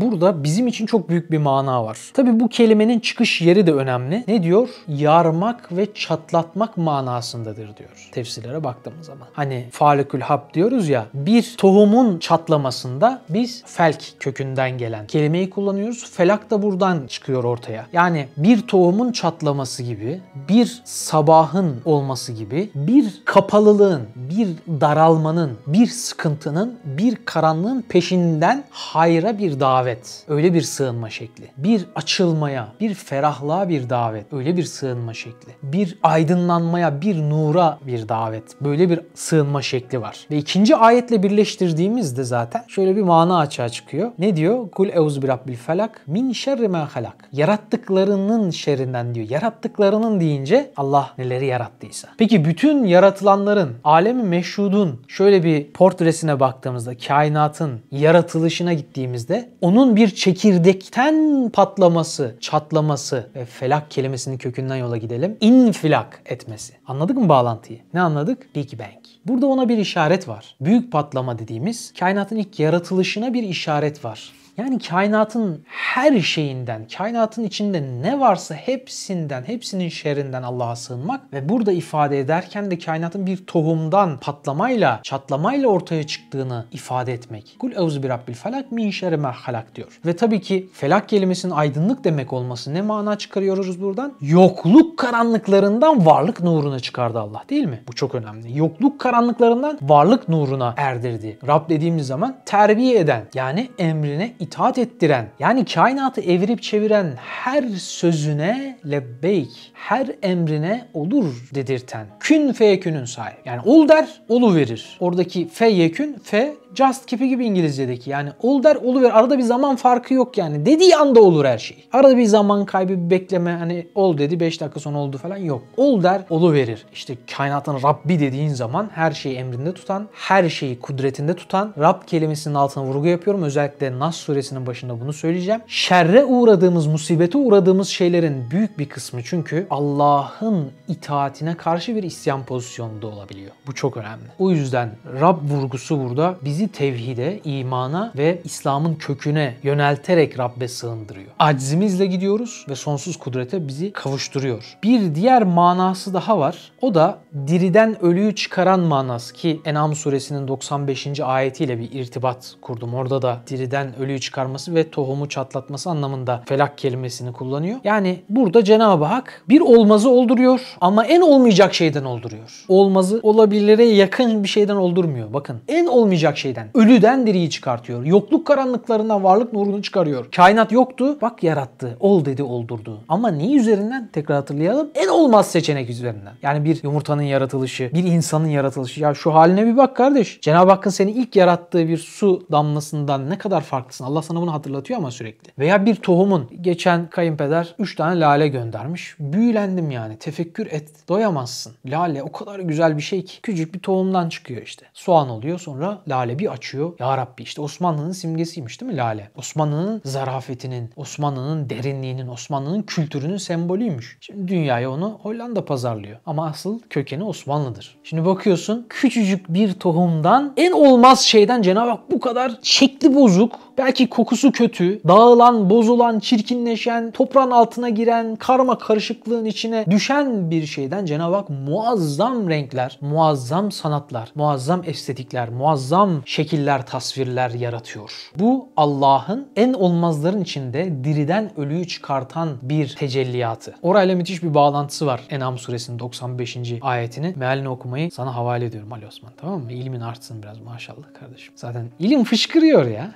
[SPEAKER 1] burada bizim için çok büyük bir mana var. Tabi bu kelimenin çıkış yeri de önemli. Ne diyor? yarmak ve çatlatmak manasındadır diyor. Tefsirlere baktığımız zaman. Hani falikül hap diyoruz ya bir tohumun çatlamasında biz felk kökünden gelen kelimeyi kullanıyoruz. Felak da buradan çıkıyor ortaya. Yani bir tohumun çatlaması gibi, bir sabahın olması gibi, bir kapalılığın, bir daralmanın, bir sıkıntının, bir karanlığın peşinden hayra bir davet. Öyle bir sığınma şekli. Bir açılmaya, bir ferahlığa bir davet. Öyle bir sığınma sığınma şekli. Bir aydınlanmaya, bir nura bir davet. Böyle bir sığınma şekli var. Ve ikinci ayetle birleştirdiğimizde zaten şöyle bir mana açığa çıkıyor. Ne diyor? Kul euz bi rabbil felak min şerri ma halak. Yarattıklarının şerrinden diyor. Yarattıklarının deyince Allah neleri yarattıysa. Peki bütün yaratılanların, alemi meşhudun şöyle bir portresine baktığımızda, kainatın yaratılışına gittiğimizde onun bir çekirdekten patlaması, çatlaması ve felak kelimesinin kökünden yola gidelim. İnfilak etmesi. Anladık mı bağlantıyı? Ne anladık? Big Bang. Burada ona bir işaret var. Büyük patlama dediğimiz kainatın ilk yaratılışına bir işaret var. Yani kainatın her şeyinden, kainatın içinde ne varsa hepsinden, hepsinin şerrinden Allah'a sığınmak ve burada ifade ederken de kainatın bir tohumdan patlamayla, çatlamayla ortaya çıktığını ifade etmek. Kul evzu bir rabbil felak min şerri halak diyor. Ve tabii ki felak kelimesinin aydınlık demek olması ne mana çıkarıyoruz buradan? Yokluk karanlıklarından varlık nuruna çıkardı Allah değil mi? Bu çok önemli. Yokluk karanlıklarından varlık nuruna erdirdi. Rab dediğimiz zaman terbiye eden yani emrine it itaat ettiren, yani kainatı evirip çeviren her sözüne lebbeyk, her emrine olur dedirten. Kün feyekünün sahibi. Yani ol der, olu verir. Oradaki fe yekün, fe just kipi gibi İngilizce'deki. Yani ol der, olu ver. Arada bir zaman farkı yok yani. Dediği anda olur her şey. Arada bir zaman kaybı, bekleme. Hani ol dedi 5 dakika sonra oldu falan yok. Ol der, olu verir. İşte kainatın Rabbi dediğin zaman her şeyi emrinde tutan, her şeyi kudretinde tutan, Rab kelimesinin altına vurgu yapıyorum. Özellikle Nas suresi suresinin başında bunu söyleyeceğim. Şerre uğradığımız, musibete uğradığımız şeylerin büyük bir kısmı çünkü Allah'ın itaatine karşı bir isyan pozisyonunda olabiliyor. Bu çok önemli. O yüzden Rab vurgusu burada bizi tevhide, imana ve İslam'ın köküne yönelterek Rabbe sığındırıyor. Aczimizle gidiyoruz ve sonsuz kudrete bizi kavuşturuyor. Bir diğer manası daha var. O da diriden ölüyü çıkaran manası ki Enam suresinin 95. ayetiyle bir irtibat kurdum. Orada da diriden ölüyü suyu çıkarması ve tohumu çatlatması anlamında felak kelimesini kullanıyor. Yani burada Cenab-ı Hak bir olmazı olduruyor ama en olmayacak şeyden olduruyor. Olmazı olabilire yakın bir şeyden oldurmuyor. Bakın en olmayacak şeyden. Ölüden diriyi çıkartıyor. Yokluk karanlıklarından varlık nurunu çıkarıyor. Kainat yoktu. Bak yarattı. Ol dedi oldurdu. Ama ne üzerinden? Tekrar hatırlayalım. En olmaz seçenek üzerinden. Yani bir yumurtanın yaratılışı, bir insanın yaratılışı. Ya şu haline bir bak kardeş. Cenab-ı Hakk'ın seni ilk yarattığı bir su damlasından ne kadar farklısın Allah sana bunu hatırlatıyor ama sürekli. Veya bir tohumun geçen kayınpeder 3 tane lale göndermiş. Büyülendim yani. Tefekkür et. Doyamazsın. Lale o kadar güzel bir şey ki. Küçük bir tohumdan çıkıyor işte. Soğan oluyor sonra lale bir açıyor. Ya Rabbi işte Osmanlı'nın simgesiymiş değil mi lale? Osmanlı'nın zarafetinin, Osmanlı'nın derinliğinin, Osmanlı'nın kültürünün sembolüymüş. Şimdi dünyaya onu Hollanda pazarlıyor. Ama asıl kökeni Osmanlı'dır. Şimdi bakıyorsun küçücük bir tohumdan en olmaz şeyden Cenab-ı Hak bu kadar şekli bozuk belki Belki kokusu kötü, dağılan, bozulan, çirkinleşen, toprağın altına giren, karma karışıklığın içine düşen bir şeyden Cenab-ı Hak muazzam renkler, muazzam sanatlar, muazzam estetikler, muazzam şekiller, tasvirler yaratıyor. Bu Allah'ın en olmazların içinde diriden ölüyü çıkartan bir tecelliyatı. Orayla müthiş bir bağlantısı var Enam suresinin 95. ayetini. Mealini okumayı sana havale ediyorum Ali Osman tamam mı? İlmin artsın biraz maşallah kardeşim. Zaten ilim fışkırıyor ya.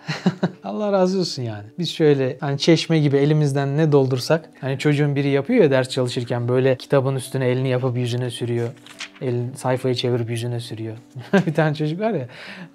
[SPEAKER 1] Allah razı olsun yani. Biz şöyle hani çeşme gibi elimizden ne doldursak hani çocuğun biri yapıyor ya ders çalışırken böyle kitabın üstüne elini yapıp yüzüne sürüyor elini sayfayı çevirip yüzüne sürüyor. bir tane çocuk var ya.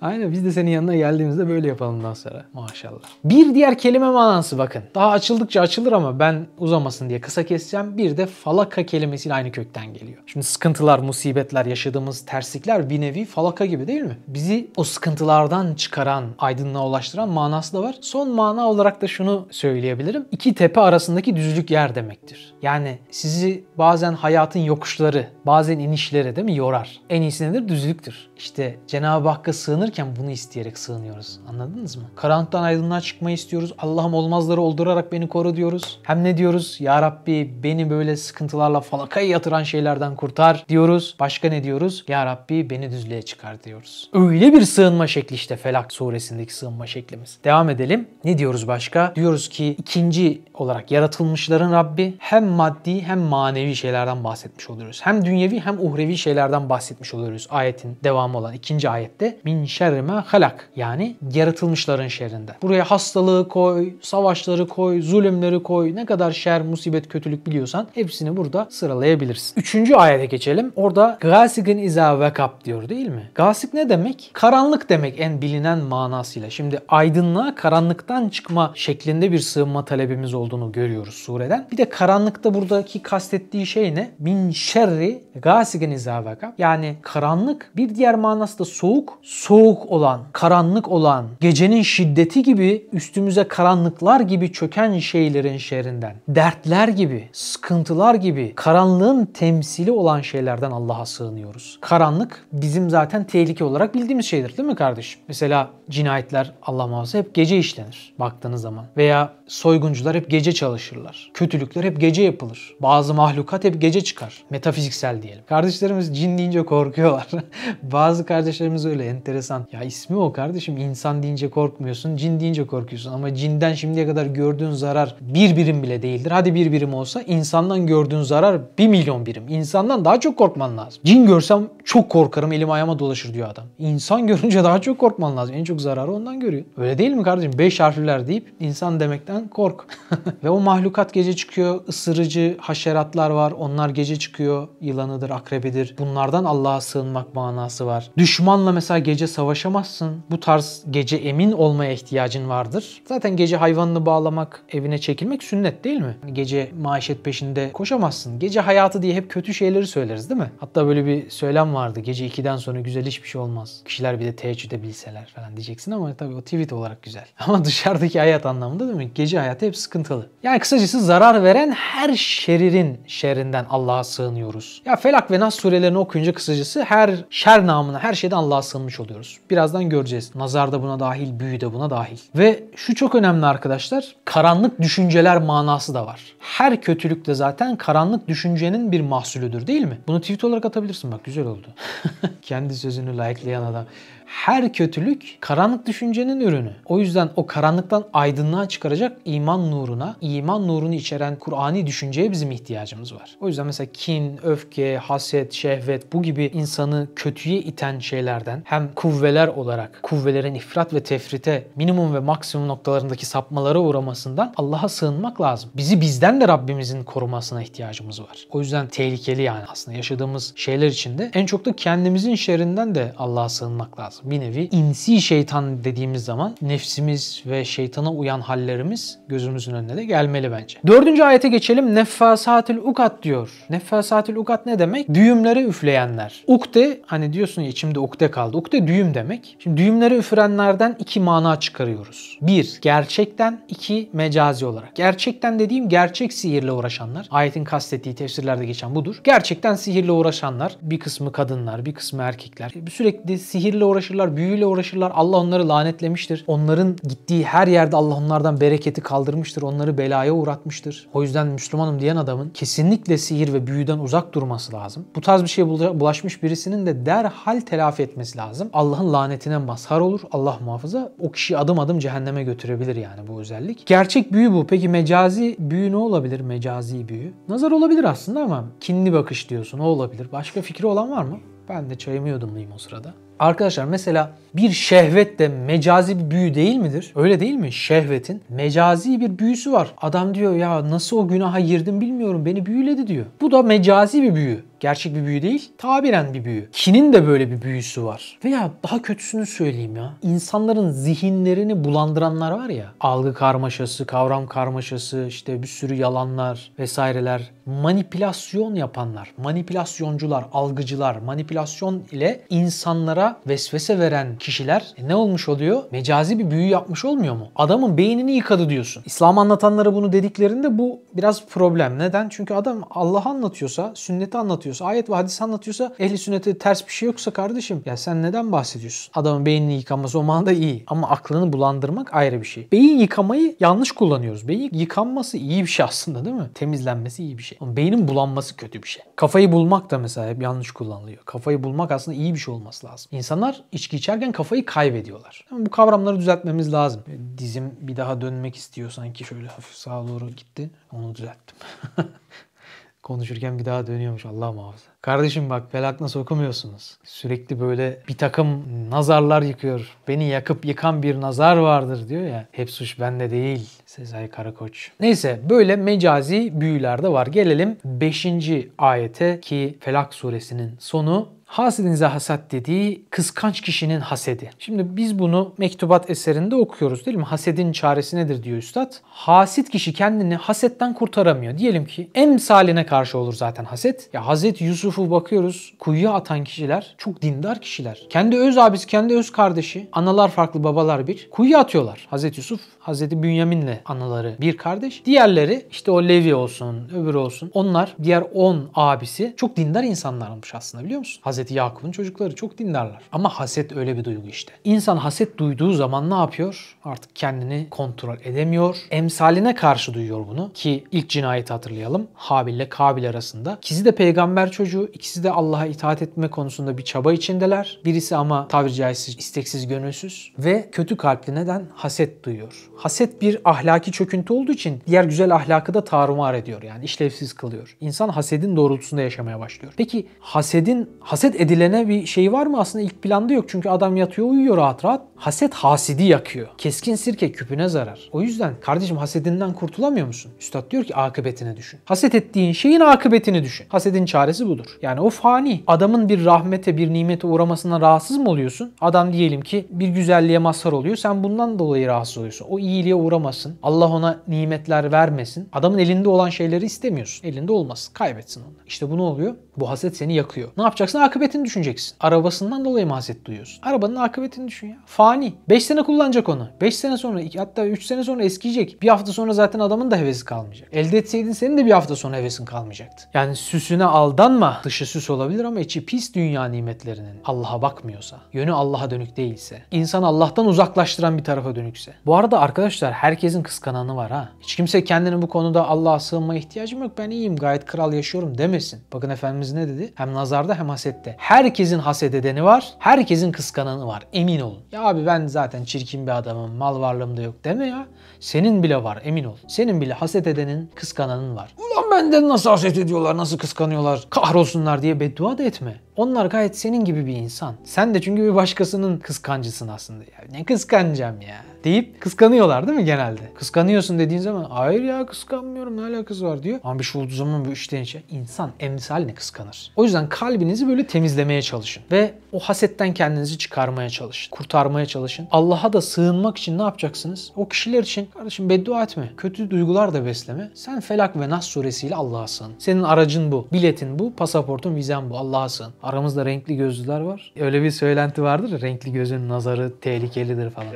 [SPEAKER 1] Aynen biz de senin yanına geldiğimizde böyle yapalım daha sonra. Maşallah. Bir diğer kelime manası bakın. Daha açıldıkça açılır ama ben uzamasın diye kısa keseceğim. Bir de falaka kelimesiyle aynı kökten geliyor. Şimdi sıkıntılar, musibetler, yaşadığımız terslikler bir nevi falaka gibi değil mi? Bizi o sıkıntılardan çıkaran, aydınlığa ulaştıran manası da var. Son mana olarak da şunu söyleyebilirim. İki tepe arasındaki düzlük yer demektir. Yani sizi bazen hayatın yokuşları, bazen inişleri, üzere mi? Yorar. En iyisi nedir? Düzlüktür. İşte Cenab-ı Hakk'a sığınırken bunu isteyerek sığınıyoruz. Anladınız mı? Karanlıktan aydınlığa çıkmayı istiyoruz. Allah'ım olmazları oldurarak beni koru diyoruz. Hem ne diyoruz? Ya Rabbi beni böyle sıkıntılarla falakaya yatıran şeylerden kurtar diyoruz. Başka ne diyoruz? Ya Rabbi beni düzlüğe çıkar diyoruz. Öyle bir sığınma şekli işte Felak suresindeki sığınma şeklimiz. Devam edelim. Ne diyoruz başka? Diyoruz ki ikinci olarak yaratılmışların Rabbi hem maddi hem manevi şeylerden bahsetmiş oluyoruz. Hem dünyevi hem uhrevi şeylerden bahsetmiş oluyoruz. Ayetin devamı olan ikinci ayette min şerrime halak yani yaratılmışların şerrinden. Buraya hastalığı koy, savaşları koy, zulümleri koy, ne kadar şer, musibet, kötülük biliyorsan hepsini burada sıralayabilirsin. Üçüncü ayete geçelim. Orada gasigin iza vekap diyor değil mi? Gasik ne demek? Karanlık demek en bilinen manasıyla. Şimdi aydınlığa karanlıktan çıkma şeklinde bir sığınma talebimiz oldu olduğunu görüyoruz sureden. Bir de karanlıkta buradaki kastettiği şey ne? Min şerri gâsigin izâveka. Yani karanlık bir diğer manası da soğuk. Soğuk olan, karanlık olan, gecenin şiddeti gibi üstümüze karanlıklar gibi çöken şeylerin şerrinden. Dertler gibi, sıkıntılar gibi karanlığın temsili olan şeylerden Allah'a sığınıyoruz. Karanlık bizim zaten tehlike olarak bildiğimiz şeydir değil mi kardeşim? Mesela cinayetler Allah muhafaza hep gece işlenir baktığınız zaman. Veya soyguncular hep gece çalışırlar. Kötülükler hep gece yapılır. Bazı mahlukat hep gece çıkar. Metafiziksel diyelim. Kardeşlerimiz cin deyince korkuyorlar. Bazı kardeşlerimiz öyle enteresan. Ya ismi o kardeşim. İnsan deyince korkmuyorsun, cin deyince korkuyorsun. Ama cinden şimdiye kadar gördüğün zarar bir birim bile değildir. Hadi bir birim olsa insandan gördüğün zarar bir milyon birim. İnsandan daha çok korkman lazım. Cin görsem çok korkarım elim ayağıma dolaşır diyor adam. İnsan görünce daha çok korkman lazım. En çok zararı ondan görüyor. Öyle değil mi kardeşim? Beş harfliler deyip insan demekten Allah'tan kork. Ve o mahlukat gece çıkıyor. ısırıcı haşeratlar var. Onlar gece çıkıyor. Yılanıdır, akrebidir. Bunlardan Allah'a sığınmak manası var. Düşmanla mesela gece savaşamazsın. Bu tarz gece emin olmaya ihtiyacın vardır. Zaten gece hayvanını bağlamak, evine çekilmek sünnet değil mi? Gece maişet peşinde koşamazsın. Gece hayatı diye hep kötü şeyleri söyleriz değil mi? Hatta böyle bir söylem vardı. Gece 2'den sonra güzel hiçbir şey olmaz. Kişiler bir de teheccüde bilseler falan diyeceksin ama tabii o tweet olarak güzel. Ama dışarıdaki hayat anlamında değil mi? Gece gece hayatı hep sıkıntılı. Yani kısacası zarar veren her şeririn şerrinden Allah'a sığınıyoruz. Ya Felak ve Nas surelerini okuyunca kısacası her şer namına, her şeyden Allah'a sığınmış oluyoruz. Birazdan göreceğiz. Nazar da buna dahil, büyü de buna dahil. Ve şu çok önemli arkadaşlar, karanlık düşünceler manası da var. Her kötülük de zaten karanlık düşüncenin bir mahsulüdür değil mi? Bunu tweet olarak atabilirsin bak güzel oldu. Kendi sözünü layıklayan adam her kötülük karanlık düşüncenin ürünü. O yüzden o karanlıktan aydınlığa çıkaracak iman nuruna, iman nurunu içeren Kur'ani düşünceye bizim ihtiyacımız var. O yüzden mesela kin, öfke, haset, şehvet bu gibi insanı kötüye iten şeylerden hem kuvveler olarak kuvvelerin ifrat ve tefrite minimum ve maksimum noktalarındaki sapmalara uğramasından Allah'a sığınmak lazım. Bizi bizden de Rabbimizin korumasına ihtiyacımız var. O yüzden tehlikeli yani aslında yaşadığımız şeyler içinde en çok da kendimizin şerrinden de Allah'a sığınmak lazım. Bir nevi insi şeytan dediğimiz zaman nefsimiz ve şeytana uyan hallerimiz gözümüzün önüne de gelmeli bence. Dördüncü ayete geçelim. Neffasatil ukat diyor. Neffasatil ukat ne demek? Düğümlere üfleyenler. Ukde hani diyorsun ya içimde ukde kaldı. Ukde düğüm demek. Şimdi düğümlere üfürenlerden iki mana çıkarıyoruz. Bir, gerçekten. iki mecazi olarak. Gerçekten dediğim gerçek sihirle uğraşanlar. Ayetin kastettiği tefsirlerde geçen budur. Gerçekten sihirle uğraşanlar. Bir kısmı kadınlar, bir kısmı erkekler. Sürekli sihirle uğraşan uğraşırlar, büyüyle uğraşırlar. Allah onları lanetlemiştir. Onların gittiği her yerde Allah onlardan bereketi kaldırmıştır. Onları belaya uğratmıştır. O yüzden Müslümanım diyen adamın kesinlikle sihir ve büyüden uzak durması lazım. Bu tarz bir şeye bulaşmış birisinin de derhal telafi etmesi lazım. Allah'ın lanetine mazhar olur. Allah muhafaza o kişi adım adım cehenneme götürebilir yani bu özellik. Gerçek büyü bu. Peki mecazi büyü ne olabilir? Mecazi büyü. Nazar olabilir aslında ama kinli bakış diyorsun. O olabilir. Başka fikri olan var mı? Ben de çayımı yudumlayayım o sırada. Arkadaşlar mesela bir şehvet de mecazi bir büyü değil midir? Öyle değil mi? Şehvetin mecazi bir büyüsü var. Adam diyor ya nasıl o günaha girdim bilmiyorum beni büyüledi diyor. Bu da mecazi bir büyü. Gerçek bir büyü değil, tabiren bir büyü. Kinin de böyle bir büyüsü var. Veya daha kötüsünü söyleyeyim ya. İnsanların zihinlerini bulandıranlar var ya. Algı karmaşası, kavram karmaşası, işte bir sürü yalanlar vesaireler. Manipülasyon yapanlar, manipülasyoncular, algıcılar, manipülasyon ile insanlara vesvese veren kişiler e ne olmuş oluyor? Mecazi bir büyü yapmış olmuyor mu? Adamın beynini yıkadı diyorsun. İslam anlatanlara bunu dediklerinde bu biraz problem. Neden? Çünkü adam Allah'ı anlatıyorsa, sünneti anlatıyor anlatıyorsa, ayet ve hadis anlatıyorsa ehli sünnete ters bir şey yoksa kardeşim ya sen neden bahsediyorsun? Adamın beynini yıkaması o manada iyi ama aklını bulandırmak ayrı bir şey. Beyin yıkamayı yanlış kullanıyoruz. Beyin yıkanması iyi bir şey aslında değil mi? Temizlenmesi iyi bir şey. Ama beynin bulanması kötü bir şey. Kafayı bulmak da mesela hep yanlış kullanılıyor. Kafayı bulmak aslında iyi bir şey olması lazım. İnsanlar içki içerken kafayı kaybediyorlar. Yani bu kavramları düzeltmemiz lazım. E, dizim bir daha dönmek istiyor sanki şöyle hafif sağa doğru gitti. Onu düzelttim. Konuşurken bir daha dönüyormuş Allah muhafaza. Kardeşim bak felakna sokumuyorsunuz. Sürekli böyle bir takım nazarlar yıkıyor. Beni yakıp yıkan bir nazar vardır diyor ya. Hep suç bende değil Sezai Karakoç. Neyse böyle mecazi büyüler de var. Gelelim 5. ayete ki Felak suresinin sonu Hasedinize hasat dediği kıskanç kişinin hasedi. Şimdi biz bunu mektubat eserinde okuyoruz değil mi? Hasedin çaresi nedir diyor üstad. Hasit kişi kendini hasetten kurtaramıyor. Diyelim ki emsaline karşı olur zaten haset. Ya Hazret Yusuf'u bakıyoruz kuyuya atan kişiler çok dindar kişiler. Kendi öz abisi, kendi öz kardeşi. Analar farklı, babalar bir. Kuyuya atıyorlar. Hazret Yusuf, Hazreti Bünyamin'le anaları bir kardeş. Diğerleri işte o Levi olsun, öbürü olsun. Onlar diğer 10 abisi çok dindar insanlarmış aslında biliyor musun? Hazreti Hazreti Yakup'un çocukları çok dinlerler. Ama haset öyle bir duygu işte. İnsan haset duyduğu zaman ne yapıyor? Artık kendini kontrol edemiyor. Emsaline karşı duyuyor bunu ki ilk cinayeti hatırlayalım. Habil ile Kabil arasında. İkisi de peygamber çocuğu, ikisi de Allah'a itaat etme konusunda bir çaba içindeler. Birisi ama tabiri caizse isteksiz, gönülsüz ve kötü kalpli neden? Haset duyuyor. Haset bir ahlaki çöküntü olduğu için diğer güzel ahlakı da tarumar ediyor yani işlevsiz kılıyor. İnsan hasedin doğrultusunda yaşamaya başlıyor. Peki hasedin haset haset edilene bir şey var mı? Aslında ilk planda yok. Çünkü adam yatıyor uyuyor rahat rahat. Haset hasidi yakıyor. Keskin sirke küpüne zarar. O yüzden kardeşim hasedinden kurtulamıyor musun? Üstad diyor ki akıbetini düşün. Haset ettiğin şeyin akıbetini düşün. Hasedin çaresi budur. Yani o fani. Adamın bir rahmete, bir nimete uğramasına rahatsız mı oluyorsun? Adam diyelim ki bir güzelliğe mazhar oluyor. Sen bundan dolayı rahatsız oluyorsun. O iyiliğe uğramasın. Allah ona nimetler vermesin. Adamın elinde olan şeyleri istemiyorsun. Elinde olmasın. Kaybetsin onu. İşte bu ne oluyor? Bu haset seni yakıyor. Ne yapacaksın? Akıbet akıbetini düşüneceksin. Arabasından dolayı mı duyuyorsun? Arabanın akıbetini düşün ya. Fani. 5 sene kullanacak onu. 5 sene sonra hatta 3 sene sonra eskiyecek. Bir hafta sonra zaten adamın da hevesi kalmayacak. Elde etseydin senin de bir hafta sonra hevesin kalmayacaktı. Yani süsüne aldanma. Dışı süs olabilir ama içi pis dünya nimetlerinin. Allah'a bakmıyorsa, yönü Allah'a dönük değilse, insan Allah'tan uzaklaştıran bir tarafa dönükse. Bu arada arkadaşlar herkesin kıskananı var ha. Hiç kimse kendini bu konuda Allah'a sığınmaya ihtiyacım yok ben iyiyim gayet kral yaşıyorum demesin. Bakın Efendimiz ne dedi? Hem nazarda hem hasette elbette. Herkesin haset edeni var. Herkesin kıskananı var. Emin olun. Ya abi ben zaten çirkin bir adamım. Mal varlığım da yok deme ya. Senin bile var emin ol. Senin bile haset edenin kıskananın var. Ulan benden nasıl haset ediyorlar, nasıl kıskanıyorlar, kahrolsunlar diye beddua da etme. Onlar gayet senin gibi bir insan. Sen de çünkü bir başkasının kıskancısın aslında. Ya. Ne kıskanacağım ya deyip kıskanıyorlar değil mi genelde? Kıskanıyorsun dediğin zaman hayır ya kıskanmıyorum ne alakası var diyor. Ama bir şey olduğu zaman bu işten içe insan ne kıskanır. O yüzden kalbinizi böyle temizlemeye çalışın ve o hasetten kendinizi çıkarmaya çalışın. Kurtarmaya çalışın. Allah'a da sığınmak için ne yapacaksınız? O kişiler için kardeşim beddua etme. Kötü duygular da besleme. Sen Felak ve Nas suresiyle Allah'a sığın. Senin aracın bu. Biletin bu. Pasaportun, vizen bu. Allah'a sığın. Aramızda renkli gözlüler var. Öyle bir söylenti vardır ya renkli gözün nazarı tehlikelidir falan.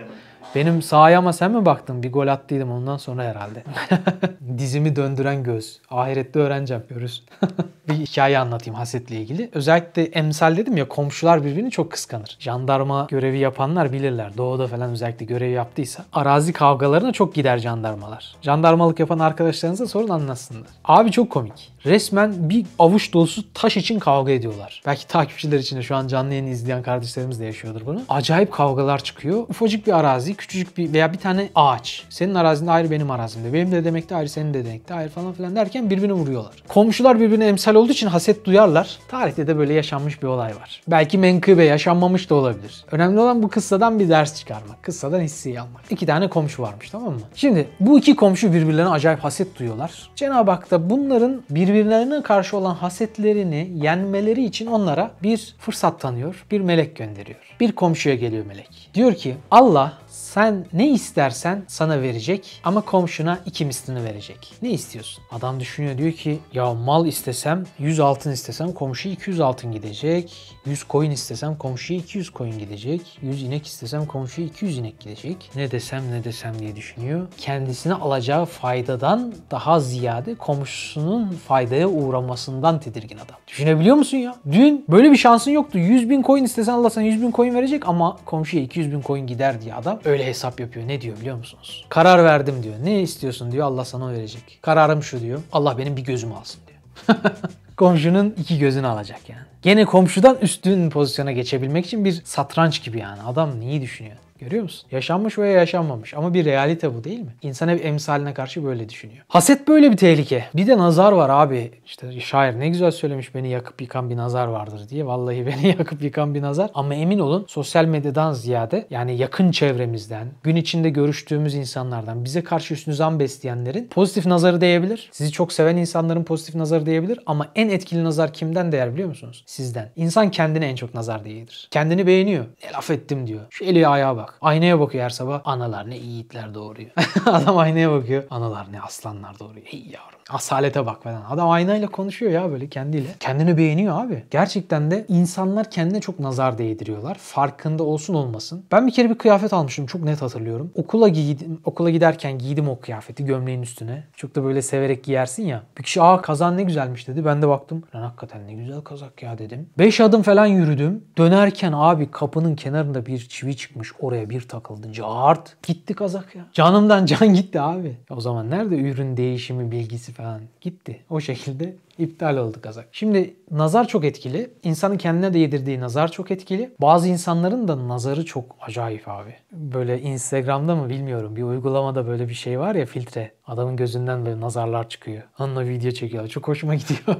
[SPEAKER 1] Benim sağa ama sen mi baktın? Bir gol attıydım ondan sonra herhalde. Dizimi döndüren göz. Ahirette öğreneceğim. Görürsün. bir hikaye anlatayım hasetle ilgili. Özellikle emsal dedim ya komşular birbirini çok kıskanır. Jandarma görevi yapanlar bilirler. Doğuda falan özellikle görev yaptıysa. Arazi kavgalarına çok gider jandarmalar. Jandarmalık yapan arkadaşlarınıza sorun anlatsınlar. Abi çok komik. Resmen bir avuç dolusu taş için kavga ediyorlar. Belki takipçiler için de şu an canlı yayını izleyen kardeşlerimiz de yaşıyordur bunu. Acayip kavgalar çıkıyor. Ufacık bir arazi küçücük bir veya bir tane ağaç. Senin arazinde ayrı benim arazimde. Benim de demekte ayrı senin de demekte ayrı falan filan derken birbirini vuruyorlar. Komşular birbirine emsal olduğu için haset duyarlar. Tarihte de böyle yaşanmış bir olay var. Belki menkıbe yaşanmamış da olabilir. Önemli olan bu kıssadan bir ders çıkarmak. Kıssadan hissiyi almak. İki tane komşu varmış tamam mı? Şimdi bu iki komşu birbirlerine acayip haset duyuyorlar. Cenab-ı Hak da bunların birbirlerine karşı olan hasetlerini yenmeleri için onlara bir fırsat tanıyor. Bir melek gönderiyor. Bir komşuya geliyor melek. Diyor ki Allah sen ne istersen sana verecek ama komşuna iki mislini verecek. Ne istiyorsun? Adam düşünüyor diyor ki ya mal istesem 100 altın istesem komşu 200 altın gidecek. 100 coin istesem komşuya 200 coin gidecek. 100 inek istesem komşuya 200 inek gidecek. Ne desem ne desem diye düşünüyor. Kendisine alacağı faydadan daha ziyade komşusunun faydaya uğramasından tedirgin adam. Düşünebiliyor musun ya? Dün böyle bir şansın yoktu. 100 bin coin istesen Allah sana 100 bin coin verecek ama komşuya 200 bin coin gider diye adam öyle hesap yapıyor. Ne diyor biliyor musunuz? Karar verdim diyor. Ne istiyorsun diyor Allah sana verecek. Kararım şu diyor. Allah benim bir gözümü alsın diyor. Komşunun iki gözünü alacak yani. Gene komşudan üstün pozisyona geçebilmek için bir satranç gibi yani. Adam neyi düşünüyor? Görüyor musun? Yaşanmış veya yaşanmamış ama bir realite bu değil mi? İnsan hep emsaline karşı böyle düşünüyor. Haset böyle bir tehlike. Bir de nazar var abi. İşte şair ne güzel söylemiş beni yakıp yıkan bir nazar vardır diye. Vallahi beni yakıp yıkan bir nazar. Ama emin olun sosyal medyadan ziyade yani yakın çevremizden, gün içinde görüştüğümüz insanlardan bize karşı üstünü zan besleyenlerin pozitif nazarı değebilir. Sizi çok seven insanların pozitif nazarı değebilir ama en etkili nazar kimden değer biliyor musunuz? Sizden. İnsan kendine en çok nazar değilir. Kendini beğeniyor. Ne laf ettim diyor. Şu eli ayağa bak. Aynaya bakıyor her sabah. Analar ne yiğitler doğuruyor. Adam aynaya bakıyor. Analar ne aslanlar doğuruyor. Ey yavrum Asalete bak falan. Adam aynayla konuşuyor ya böyle kendiyle. Kendini beğeniyor abi. Gerçekten de insanlar kendine çok nazar değdiriyorlar. Farkında olsun olmasın. Ben bir kere bir kıyafet almıştım. Çok net hatırlıyorum. Okula giydim, okula giderken giydim o kıyafeti gömleğin üstüne. Çok da böyle severek giyersin ya. Bir kişi aa kazan ne güzelmiş dedi. Ben de baktım. Lan hakikaten ne güzel kazak ya dedim. 5 adım falan yürüdüm. Dönerken abi kapının kenarında bir çivi çıkmış. Oraya bir takıldı. Cart. Gitti kazak ya. Canımdan can gitti abi. O zaman nerede ürün değişimi bilgisi falan gitti. O şekilde İptal oldu kazak. Şimdi nazar çok etkili. İnsanın kendine de yedirdiği nazar çok etkili. Bazı insanların da nazarı çok acayip abi. Böyle Instagram'da mı bilmiyorum. Bir uygulamada böyle bir şey var ya filtre. Adamın gözünden böyle nazarlar çıkıyor. Onunla video çekiyor. Çok hoşuma gidiyor.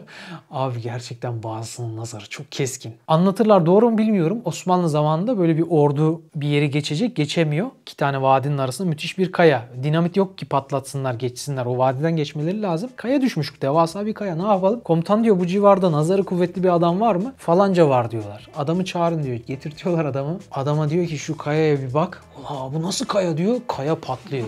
[SPEAKER 1] abi gerçekten bazısının nazarı çok keskin. Anlatırlar doğru mu bilmiyorum. Osmanlı zamanında böyle bir ordu bir yeri geçecek. Geçemiyor. İki tane vadinin arasında müthiş bir kaya. Dinamit yok ki patlatsınlar geçsinler. O vadiden geçmeleri lazım. Kaya düşmüş. Devasa bir kaya. Ne yapalım? yapalım? Komutan diyor bu civarda nazarı kuvvetli bir adam var mı? Falanca var diyorlar. Adamı çağırın diyor. Getirtiyorlar adamı. Adama diyor ki şu kayaya bir bak. Ula bu nasıl kaya diyor. Kaya patlıyor.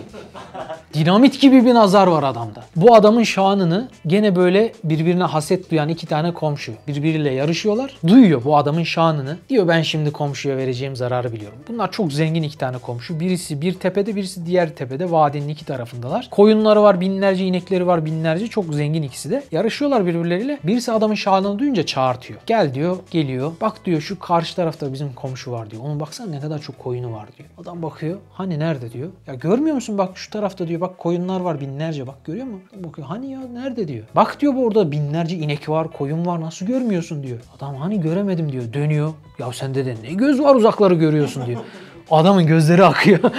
[SPEAKER 1] Dinamit gibi bir nazar var adamda. Bu adamın şanını gene böyle birbirine haset duyan iki tane komşu birbiriyle yarışıyorlar. Duyuyor bu adamın şanını. Diyor ben şimdi komşuya vereceğim zararı biliyorum. Bunlar çok zengin iki tane komşu. Birisi bir tepede birisi diğer tepede vadinin iki tarafındalar. Koyunları var binlerce inekleri var binlerce çok zengin ikisi de. Yarışıyorlar birbirleriyle. Birisi adamın şanını duyunca çağırtıyor. Gel diyor geliyor. Bak diyor şu karşı tarafta bizim komşu var diyor. Onun baksana ne kadar çok koyunu var diyor. Adam bakıyor. Hani nerede diyor. Ya görmüyor musun bak şu tarafta diyor bak koyunlar var binlerce bak görüyor musun? Bakıyor hani ya nerede diyor. Bak diyor bu orada binlerce inek var koyun var nasıl görmüyorsun diyor. Adam hani göremedim diyor dönüyor. Ya sende de ne göz var uzakları görüyorsun diyor. Adamın gözleri akıyor.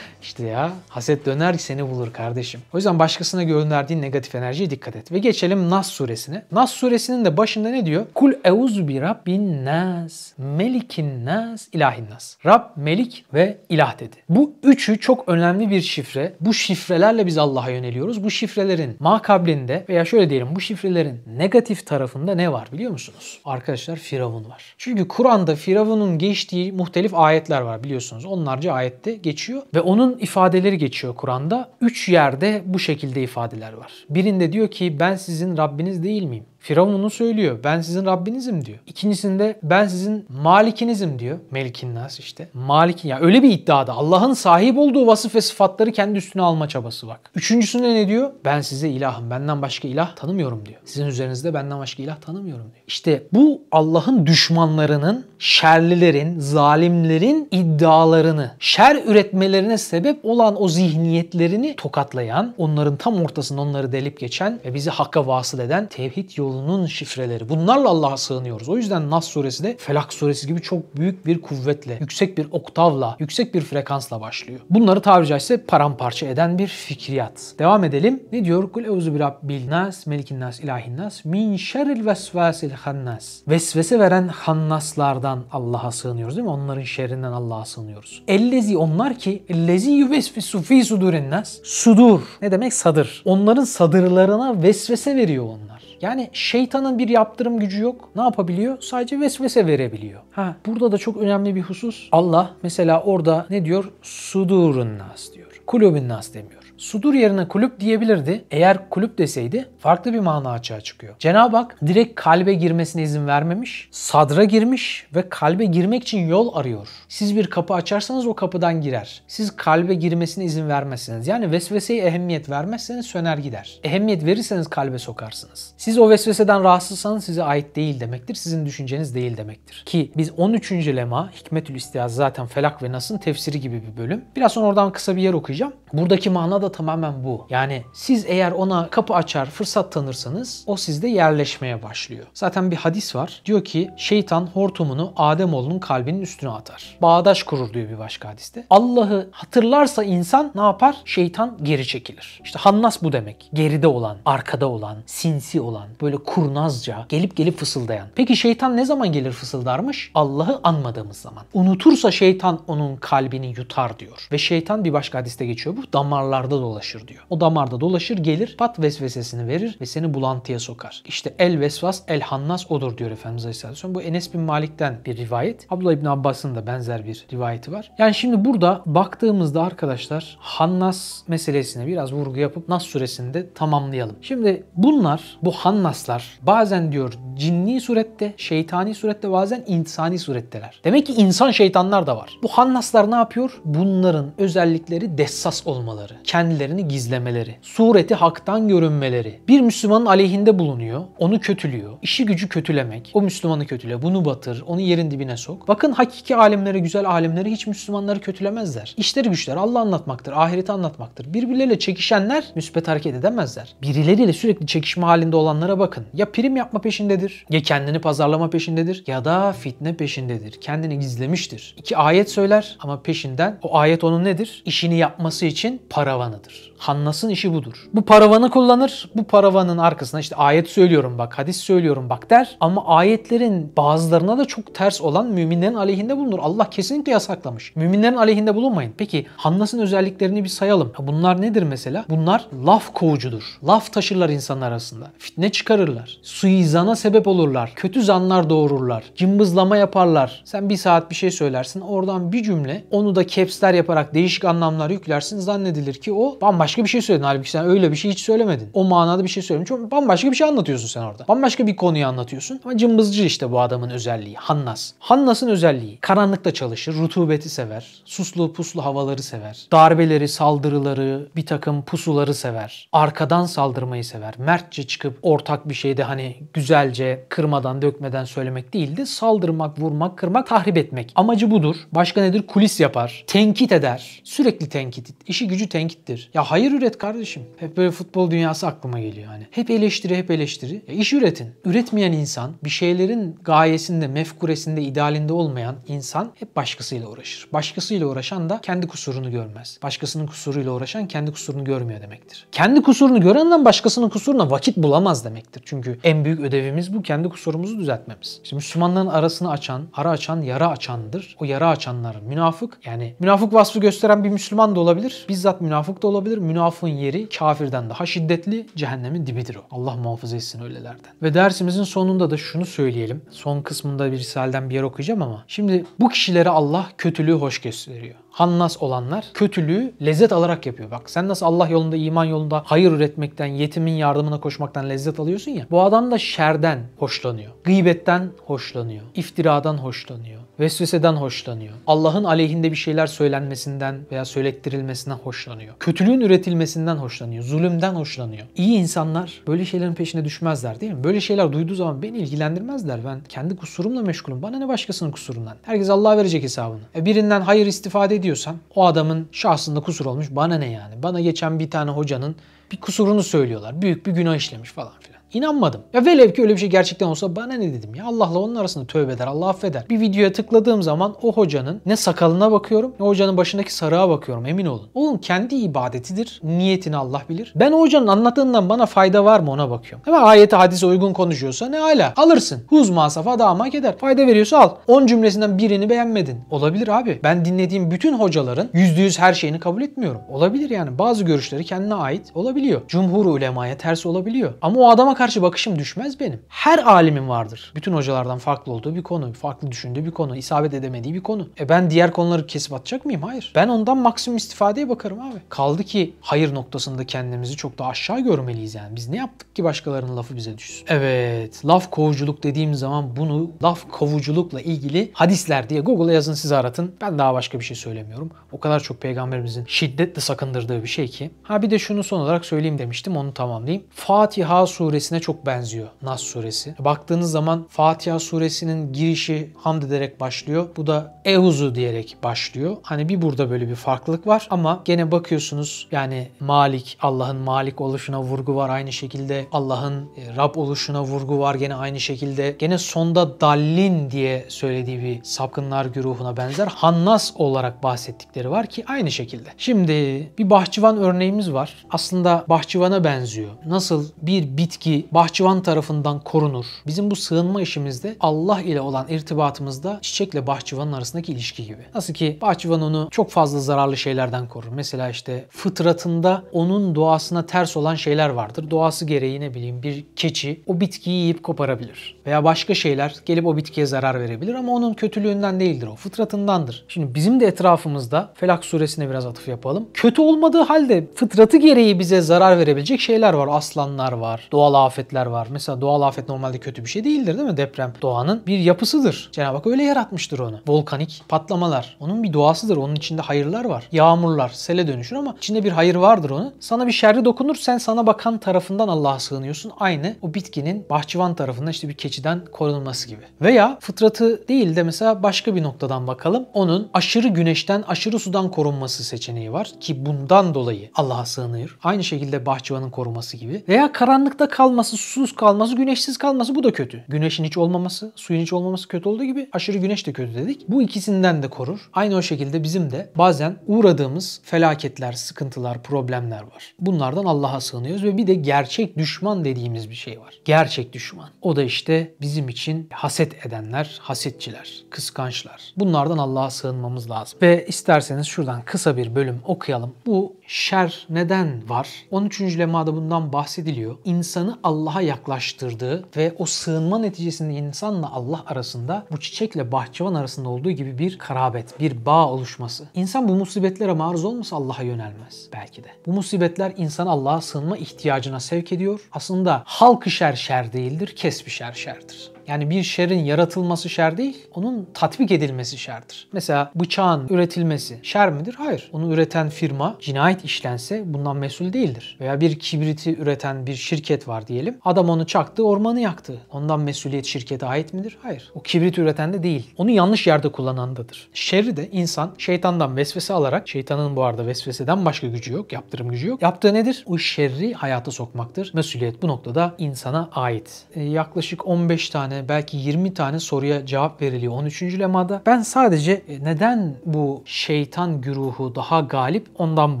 [SPEAKER 1] İşte ya haset döner seni bulur kardeşim. O yüzden başkasına gönderdiğin negatif enerjiye dikkat et. Ve geçelim Nas suresine. Nas suresinin de başında ne diyor? Kul euzu bi rabbin nas, melikin nas, ilahin nas. Rab, melik ve ilah dedi. Bu üçü çok önemli bir şifre. Bu şifrelerle biz Allah'a yöneliyoruz. Bu şifrelerin makablinde veya şöyle diyelim bu şifrelerin negatif tarafında ne var biliyor musunuz? Arkadaşlar Firavun var. Çünkü Kur'an'da Firavun'un geçtiği muhtelif ayetler var biliyorsunuz. Onlarca ayette geçiyor ve onun Allah'ın ifadeleri geçiyor Kur'an'da. Üç yerde bu şekilde ifadeler var. Birinde diyor ki ben sizin Rabbiniz değil miyim? Firavun söylüyor. Ben sizin Rabbinizim diyor. İkincisinde ben sizin malikinizim diyor. Melikin Nas işte. Malikin ya öyle bir iddiada. Allah'ın sahip olduğu vasıf ve sıfatları kendi üstüne alma çabası bak. Üçüncüsünde ne diyor? Ben size ilahım. Benden başka ilah tanımıyorum diyor. Sizin üzerinizde benden başka ilah tanımıyorum diyor. İşte bu Allah'ın düşmanlarının, şerlilerin, zalimlerin iddialarını, şer üretmelerine sebep olan o zihniyetlerini tokatlayan, onların tam ortasında onları delip geçen ve bizi hakka vasıl eden tevhid yolu yolunun şifreleri. Bunlarla Allah'a sığınıyoruz. O yüzden Nas suresi de Felak suresi gibi çok büyük bir kuvvetle, yüksek bir oktavla, yüksek bir frekansla başlıyor. Bunları tabiri caizse paramparça eden bir fikriyat. Devam edelim. Ne diyor? Kul euzu bi rabbil nas, melikin nas, ilahin nas, min şerril vesvesil hannas. Vesvese veren hannaslardan Allah'a sığınıyoruz değil mi? Onların şerrinden Allah'a sığınıyoruz. Ellezi onlar ki ellezi yuvesfisu fi sudurin nas. Sudur ne demek? Sadır. Onların sadırlarına vesvese veriyor onlar. Yani şeytanın bir yaptırım gücü yok. Ne yapabiliyor? Sadece vesvese verebiliyor. Ha burada da çok önemli bir husus. Allah mesela orada ne diyor? Sudurun nas diyor. Kulübün nas demiyor. Sudur yerine kulüp diyebilirdi. Eğer kulüp deseydi farklı bir mana açığa çıkıyor. Cenab-ı Hak direkt kalbe girmesine izin vermemiş. Sadra girmiş ve kalbe girmek için yol arıyor. Siz bir kapı açarsanız o kapıdan girer. Siz kalbe girmesine izin vermezsiniz. Yani vesveseye ehemmiyet vermezseniz söner gider. Ehemmiyet verirseniz kalbe sokarsınız. Siz o vesveseden rahatsızsanız size ait değil demektir. Sizin düşünceniz değil demektir. Ki biz 13. lema Hikmetül İstiyaz zaten Felak ve Nas'ın tefsiri gibi bir bölüm. Biraz sonra oradan kısa bir yer okuyacağım. Buradaki mana da tamamen bu. Yani siz eğer ona kapı açar, fırsat tanırsanız o sizde yerleşmeye başlıyor. Zaten bir hadis var. Diyor ki şeytan hortumunu Ademoğlunun kalbinin üstüne atar. Bağdaş kurur diyor bir başka hadiste. Allah'ı hatırlarsa insan ne yapar? Şeytan geri çekilir. İşte hannas bu demek. Geride olan, arkada olan, sinsi olan, böyle kurnazca gelip gelip fısıldayan. Peki şeytan ne zaman gelir fısıldarmış? Allah'ı anmadığımız zaman. Unutursa şeytan onun kalbini yutar diyor. Ve şeytan bir başka hadiste geçiyor bu. Damarlarda damarda dolaşır diyor. O damarda dolaşır gelir pat vesvesesini verir ve seni bulantıya sokar. İşte el vesvas el hannas odur diyor Efendimiz Aleyhisselam. Bu Enes bin Malik'ten bir rivayet. Abdullah İbn Abbas'ın da benzer bir rivayeti var. Yani şimdi burada baktığımızda arkadaşlar hannas meselesine biraz vurgu yapıp Nas suresinde tamamlayalım. Şimdi bunlar bu hannaslar bazen diyor cinni surette, şeytani surette bazen insani suretteler. Demek ki insan şeytanlar da var. Bu hannaslar ne yapıyor? Bunların özellikleri dessas olmaları. Kendi kendilerini gizlemeleri, sureti haktan görünmeleri, bir Müslümanın aleyhinde bulunuyor, onu kötülüyor, işi gücü kötülemek, o Müslümanı kötüle, bunu batır, onu yerin dibine sok. Bakın hakiki alimlere, güzel alimlere hiç Müslümanları kötülemezler. İşleri güçler, Allah anlatmaktır, ahireti anlatmaktır. Birbirleriyle çekişenler müspet hareket edemezler. Birileriyle sürekli çekişme halinde olanlara bakın. Ya prim yapma peşindedir, ya kendini pazarlama peşindedir, ya da fitne peşindedir. Kendini gizlemiştir. İki ayet söyler ama peşinden o ayet onun nedir? İşini yapması için paravan paravanıdır. Hannas'ın işi budur. Bu paravanı kullanır. Bu paravanın arkasına işte ayet söylüyorum bak, hadis söylüyorum bak der. Ama ayetlerin bazılarına da çok ters olan müminlerin aleyhinde bulunur. Allah kesinlikle yasaklamış. Müminlerin aleyhinde bulunmayın. Peki Hannas'ın özelliklerini bir sayalım. Bunlar nedir mesela? Bunlar laf kovucudur. Laf taşırlar insan arasında. Fitne çıkarırlar. Suizana sebep olurlar. Kötü zanlar doğururlar. Cımbızlama yaparlar. Sen bir saat bir şey söylersin. Oradan bir cümle onu da kepsler yaparak değişik anlamlar yüklersin. Zannedilir ki o o bambaşka bir şey söyledin. Halbuki sen öyle bir şey hiç söylemedin. O manada bir şey söylemedin. Çünkü bambaşka bir şey anlatıyorsun sen orada. Bambaşka bir konuyu anlatıyorsun. Ama cımbızcı işte bu adamın özelliği. Hannas. Hannas'ın özelliği. Karanlıkta çalışır, rutubeti sever, suslu puslu havaları sever, darbeleri, saldırıları, bir takım pusuları sever, arkadan saldırmayı sever, mertçe çıkıp ortak bir şeyde hani güzelce kırmadan, dökmeden söylemek değil de saldırmak, vurmak, kırmak, tahrip etmek. Amacı budur. Başka nedir? Kulis yapar, tenkit eder. Sürekli tenkit. İşi gücü tenkittir ürettir. Ya hayır üret kardeşim. Hep böyle futbol dünyası aklıma geliyor hani. Hep eleştiri hep eleştiri. Ya iş üretin. Üretmeyen insan, bir şeylerin gayesinde, mefkuresinde, idealinde olmayan insan hep başkasıyla uğraşır. Başkasıyla uğraşan da kendi kusurunu görmez. Başkasının kusuruyla uğraşan kendi kusurunu görmüyor demektir. Kendi kusurunu görenden başkasının kusuruna vakit bulamaz demektir. Çünkü en büyük ödevimiz bu kendi kusurumuzu düzeltmemiz. Şimdi Müslümanların arasını açan, ara açan, yara açandır. O yara açanlar münafık. Yani münafık vasfı gösteren bir Müslüman da olabilir. Bizzat münafık münafıkta olabilir. Münafığın yeri kafirden daha şiddetli cehennemin dibidir o. Allah muhafaza etsin öylelerden. Ve dersimizin sonunda da şunu söyleyelim. Son kısmında bir risaleden bir yer okuyacağım ama. Şimdi bu kişilere Allah kötülüğü hoş gösteriyor. Hannas olanlar kötülüğü lezzet alarak yapıyor. Bak sen nasıl Allah yolunda, iman yolunda hayır üretmekten, yetimin yardımına koşmaktan lezzet alıyorsun ya. Bu adam da şerden hoşlanıyor. Gıybetten hoşlanıyor. iftiradan hoşlanıyor vesveseden hoşlanıyor. Allah'ın aleyhinde bir şeyler söylenmesinden veya söylettirilmesinden hoşlanıyor. Kötülüğün üretilmesinden hoşlanıyor. Zulümden hoşlanıyor. İyi insanlar böyle şeylerin peşine düşmezler değil mi? Böyle şeyler duyduğu zaman beni ilgilendirmezler. Ben kendi kusurumla meşgulüm. Bana ne başkasının kusurundan? Herkes Allah'a verecek hesabını. E birinden hayır istifade ediyorsan o adamın şahsında kusur olmuş. Bana ne yani? Bana geçen bir tane hocanın bir kusurunu söylüyorlar. Büyük bir günah işlemiş falan filan. İnanmadım. Ya velev ki öyle bir şey gerçekten olsa bana ne dedim ya Allah'la onun arasında tövbe eder Allah affeder. Bir videoya tıkladığım zaman o hocanın ne sakalına bakıyorum ne hocanın başındaki sarığa bakıyorum emin olun. Onun kendi ibadetidir. Niyetini Allah bilir. Ben o hocanın anlattığından bana fayda var mı ona bakıyorum. Ama ayete hadise uygun konuşuyorsa ne hala alırsın. Huz masafa amak eder. Fayda veriyorsa al. 10 cümlesinden birini beğenmedin. Olabilir abi. Ben dinlediğim bütün hocaların %100 her şeyini kabul etmiyorum. Olabilir yani. Bazı görüşleri kendine ait olabiliyor. Cumhur ulemaya ters olabiliyor. Ama o adama karşı bakışım düşmez benim. Her alimin vardır. Bütün hocalardan farklı olduğu bir konu, farklı düşündüğü bir konu, isabet edemediği bir konu. E ben diğer konuları kesip atacak mıyım? Hayır. Ben ondan maksimum istifadeye bakarım abi. Kaldı ki hayır noktasında kendimizi çok da aşağı görmeliyiz yani. Biz ne yaptık ki başkalarının lafı bize düşsün? Evet, laf kovuculuk dediğim zaman bunu laf kovuculukla ilgili hadisler diye Google'a yazın siz aratın. Ben daha başka bir şey söylemiyorum. O kadar çok peygamberimizin şiddetle sakındırdığı bir şey ki. Ha bir de şunu son olarak söyleyeyim demiştim onu tamamlayayım. Fatiha suresi suresine çok benziyor. Nas suresi. Baktığınız zaman Fatiha suresinin girişi hamd ederek başlıyor. Bu da Euzu diyerek başlıyor. Hani bir burada böyle bir farklılık var ama gene bakıyorsunuz yani Malik, Allah'ın Malik oluşuna vurgu var aynı şekilde. Allah'ın e, Rab oluşuna vurgu var gene aynı şekilde. Gene sonda Dallin diye söylediği bir sapkınlar güruhuna benzer Hannas olarak bahsettikleri var ki aynı şekilde. Şimdi bir bahçıvan örneğimiz var. Aslında bahçıvana benziyor. Nasıl bir bitki bahçıvan tarafından korunur. Bizim bu sığınma işimizde Allah ile olan irtibatımızda çiçekle bahçıvanın arasındaki ilişki gibi. Nasıl ki bahçıvan onu çok fazla zararlı şeylerden korur. Mesela işte fıtratında onun doğasına ters olan şeyler vardır. Doğası gereği ne bileyim bir keçi o bitkiyi yiyip koparabilir veya başka şeyler gelip o bitkiye zarar verebilir ama onun kötülüğünden değildir o. Fıtratındandır. Şimdi bizim de etrafımızda Felak suresine biraz atıf yapalım. Kötü olmadığı halde fıtratı gereği bize zarar verebilecek şeyler var. Aslanlar var, doğal afetler var. Mesela doğal afet normalde kötü bir şey değildir değil mi? Deprem doğanın bir yapısıdır. Cenab-ı Hak öyle yaratmıştır onu. Volkanik patlamalar onun bir doğasıdır. Onun içinde hayırlar var. Yağmurlar sele dönüşür ama içinde bir hayır vardır onun. Sana bir şerri dokunur sen sana bakan tarafından Allah'a sığınıyorsun. Aynı o bitkinin bahçıvan tarafından işte bir keçi keçiden korunması gibi. Veya fıtratı değil de mesela başka bir noktadan bakalım. Onun aşırı güneşten, aşırı sudan korunması seçeneği var ki bundan dolayı Allah'a sığınır. Aynı şekilde bahçıvanın koruması gibi. Veya karanlıkta kalması, susuz kalması, güneşsiz kalması bu da kötü. Güneşin hiç olmaması, suyun hiç olmaması kötü olduğu gibi aşırı güneş de kötü dedik. Bu ikisinden de korur. Aynı o şekilde bizim de bazen uğradığımız felaketler, sıkıntılar, problemler var. Bunlardan Allah'a sığınıyoruz ve bir de gerçek düşman dediğimiz bir şey var. Gerçek düşman. O da işte bizim için haset edenler, hasetçiler, kıskançlar. Bunlardan Allah'a sığınmamız lazım. Ve isterseniz şuradan kısa bir bölüm okuyalım. Bu şer neden var? 13. lemada bundan bahsediliyor. İnsanı Allah'a yaklaştırdığı ve o sığınma neticesinde insanla Allah arasında bu çiçekle bahçıvan arasında olduğu gibi bir karabet, bir bağ oluşması. İnsan bu musibetlere maruz olmasa Allah'a yönelmez belki de. Bu musibetler insan Allah'a sığınma ihtiyacına sevk ediyor. Aslında halkı şer şer değildir, kesbi şer şerdir. Yani bir şerin yaratılması şer değil, onun tatbik edilmesi şerdir. Mesela bıçağın üretilmesi şer midir? Hayır. Onu üreten firma cinayet işlense bundan mesul değildir. Veya bir kibriti üreten bir şirket var diyelim. Adam onu çaktı, ormanı yaktı. Ondan mesuliyet şirkete ait midir? Hayır. O kibrit üreten de değil. Onu yanlış yerde kullanandadır. Şerri de insan şeytandan vesvese alarak, şeytanın bu arada vesveseden başka gücü yok, yaptırım gücü yok. Yaptığı nedir? O şerri hayata sokmaktır. Mesuliyet bu noktada insana ait. E, yaklaşık 15 tane tane belki 20 tane soruya cevap veriliyor 13. lemada. Ben sadece e, neden bu şeytan güruhu daha galip ondan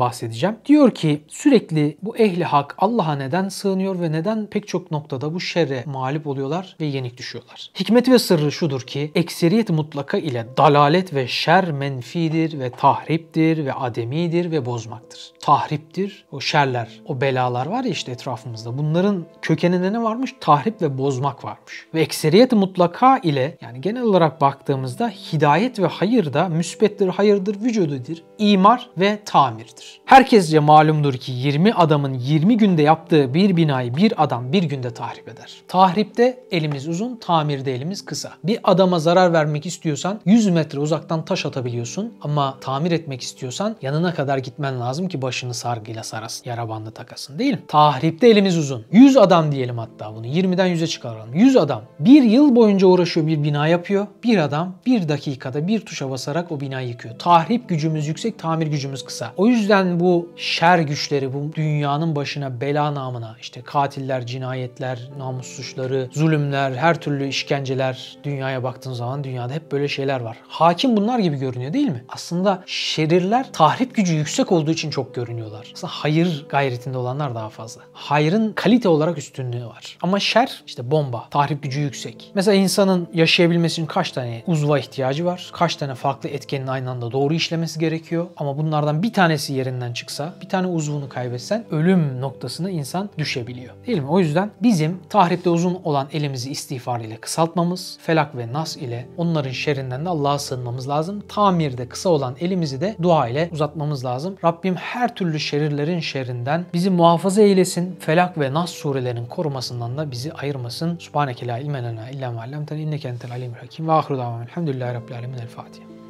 [SPEAKER 1] bahsedeceğim. Diyor ki sürekli bu ehli hak Allah'a neden sığınıyor ve neden pek çok noktada bu şerre mağlup oluyorlar ve yenik düşüyorlar. Hikmeti ve sırrı şudur ki ekseriyet mutlaka ile dalalet ve şer menfidir ve tahriptir ve ademidir ve bozmaktır. Tahriptir, o şerler, o belalar var ya işte etrafımızda. Bunların kökeninde ne varmış? Tahrip ve bozmak varmış. Ve ekseriyet ekseriyet mutlaka ile yani genel olarak baktığımızda hidayet ve hayır da müsbettir hayırdır vücududur, imar ve tamirdir. Herkesce malumdur ki 20 adamın 20 günde yaptığı bir binayı bir adam bir günde tahrip eder. Tahripte elimiz uzun, tamirde elimiz kısa. Bir adama zarar vermek istiyorsan 100 metre uzaktan taş atabiliyorsun ama tamir etmek istiyorsan yanına kadar gitmen lazım ki başını sargıyla sarasın, yara bandı takasın değil mi? Tahripte elimiz uzun. 100 adam diyelim hatta bunu 20'den 100'e çıkaralım. 100 adam bir bir yıl boyunca uğraşıyor bir bina yapıyor. Bir adam bir dakikada bir tuşa basarak o binayı yıkıyor. Tahrip gücümüz yüksek, tamir gücümüz kısa. O yüzden bu şer güçleri, bu dünyanın başına bela namına işte katiller, cinayetler, namus suçları, zulümler, her türlü işkenceler dünyaya baktığın zaman dünyada hep böyle şeyler var. Hakim bunlar gibi görünüyor değil mi? Aslında şerirler tahrip gücü yüksek olduğu için çok görünüyorlar. Aslında hayır gayretinde olanlar daha fazla. Hayırın kalite olarak üstünlüğü var. Ama şer işte bomba, tahrip gücü yüksek yüksek. Mesela insanın yaşayabilmesi için kaç tane uzva ihtiyacı var? Kaç tane farklı etkenin aynı anda doğru işlemesi gerekiyor? Ama bunlardan bir tanesi yerinden çıksa, bir tane uzvunu kaybetsen ölüm noktasına insan düşebiliyor. Değil mi? O yüzden bizim tahripte uzun olan elimizi istiğfar ile kısaltmamız, felak ve nas ile onların şerrinden de Allah'a sığınmamız lazım. Tamirde kısa olan elimizi de dua ile uzatmamız lazım. Rabbim her türlü şerirlerin şerrinden bizi muhafaza eylesin. Felak ve nas surelerinin korumasından da bizi ayırmasın. Subhaneke la ilmen لنا إلا ما علمتنا إنك أنت العليم الحكيم وآخر دعوانا الحمد لله رب العالمين الفاتحة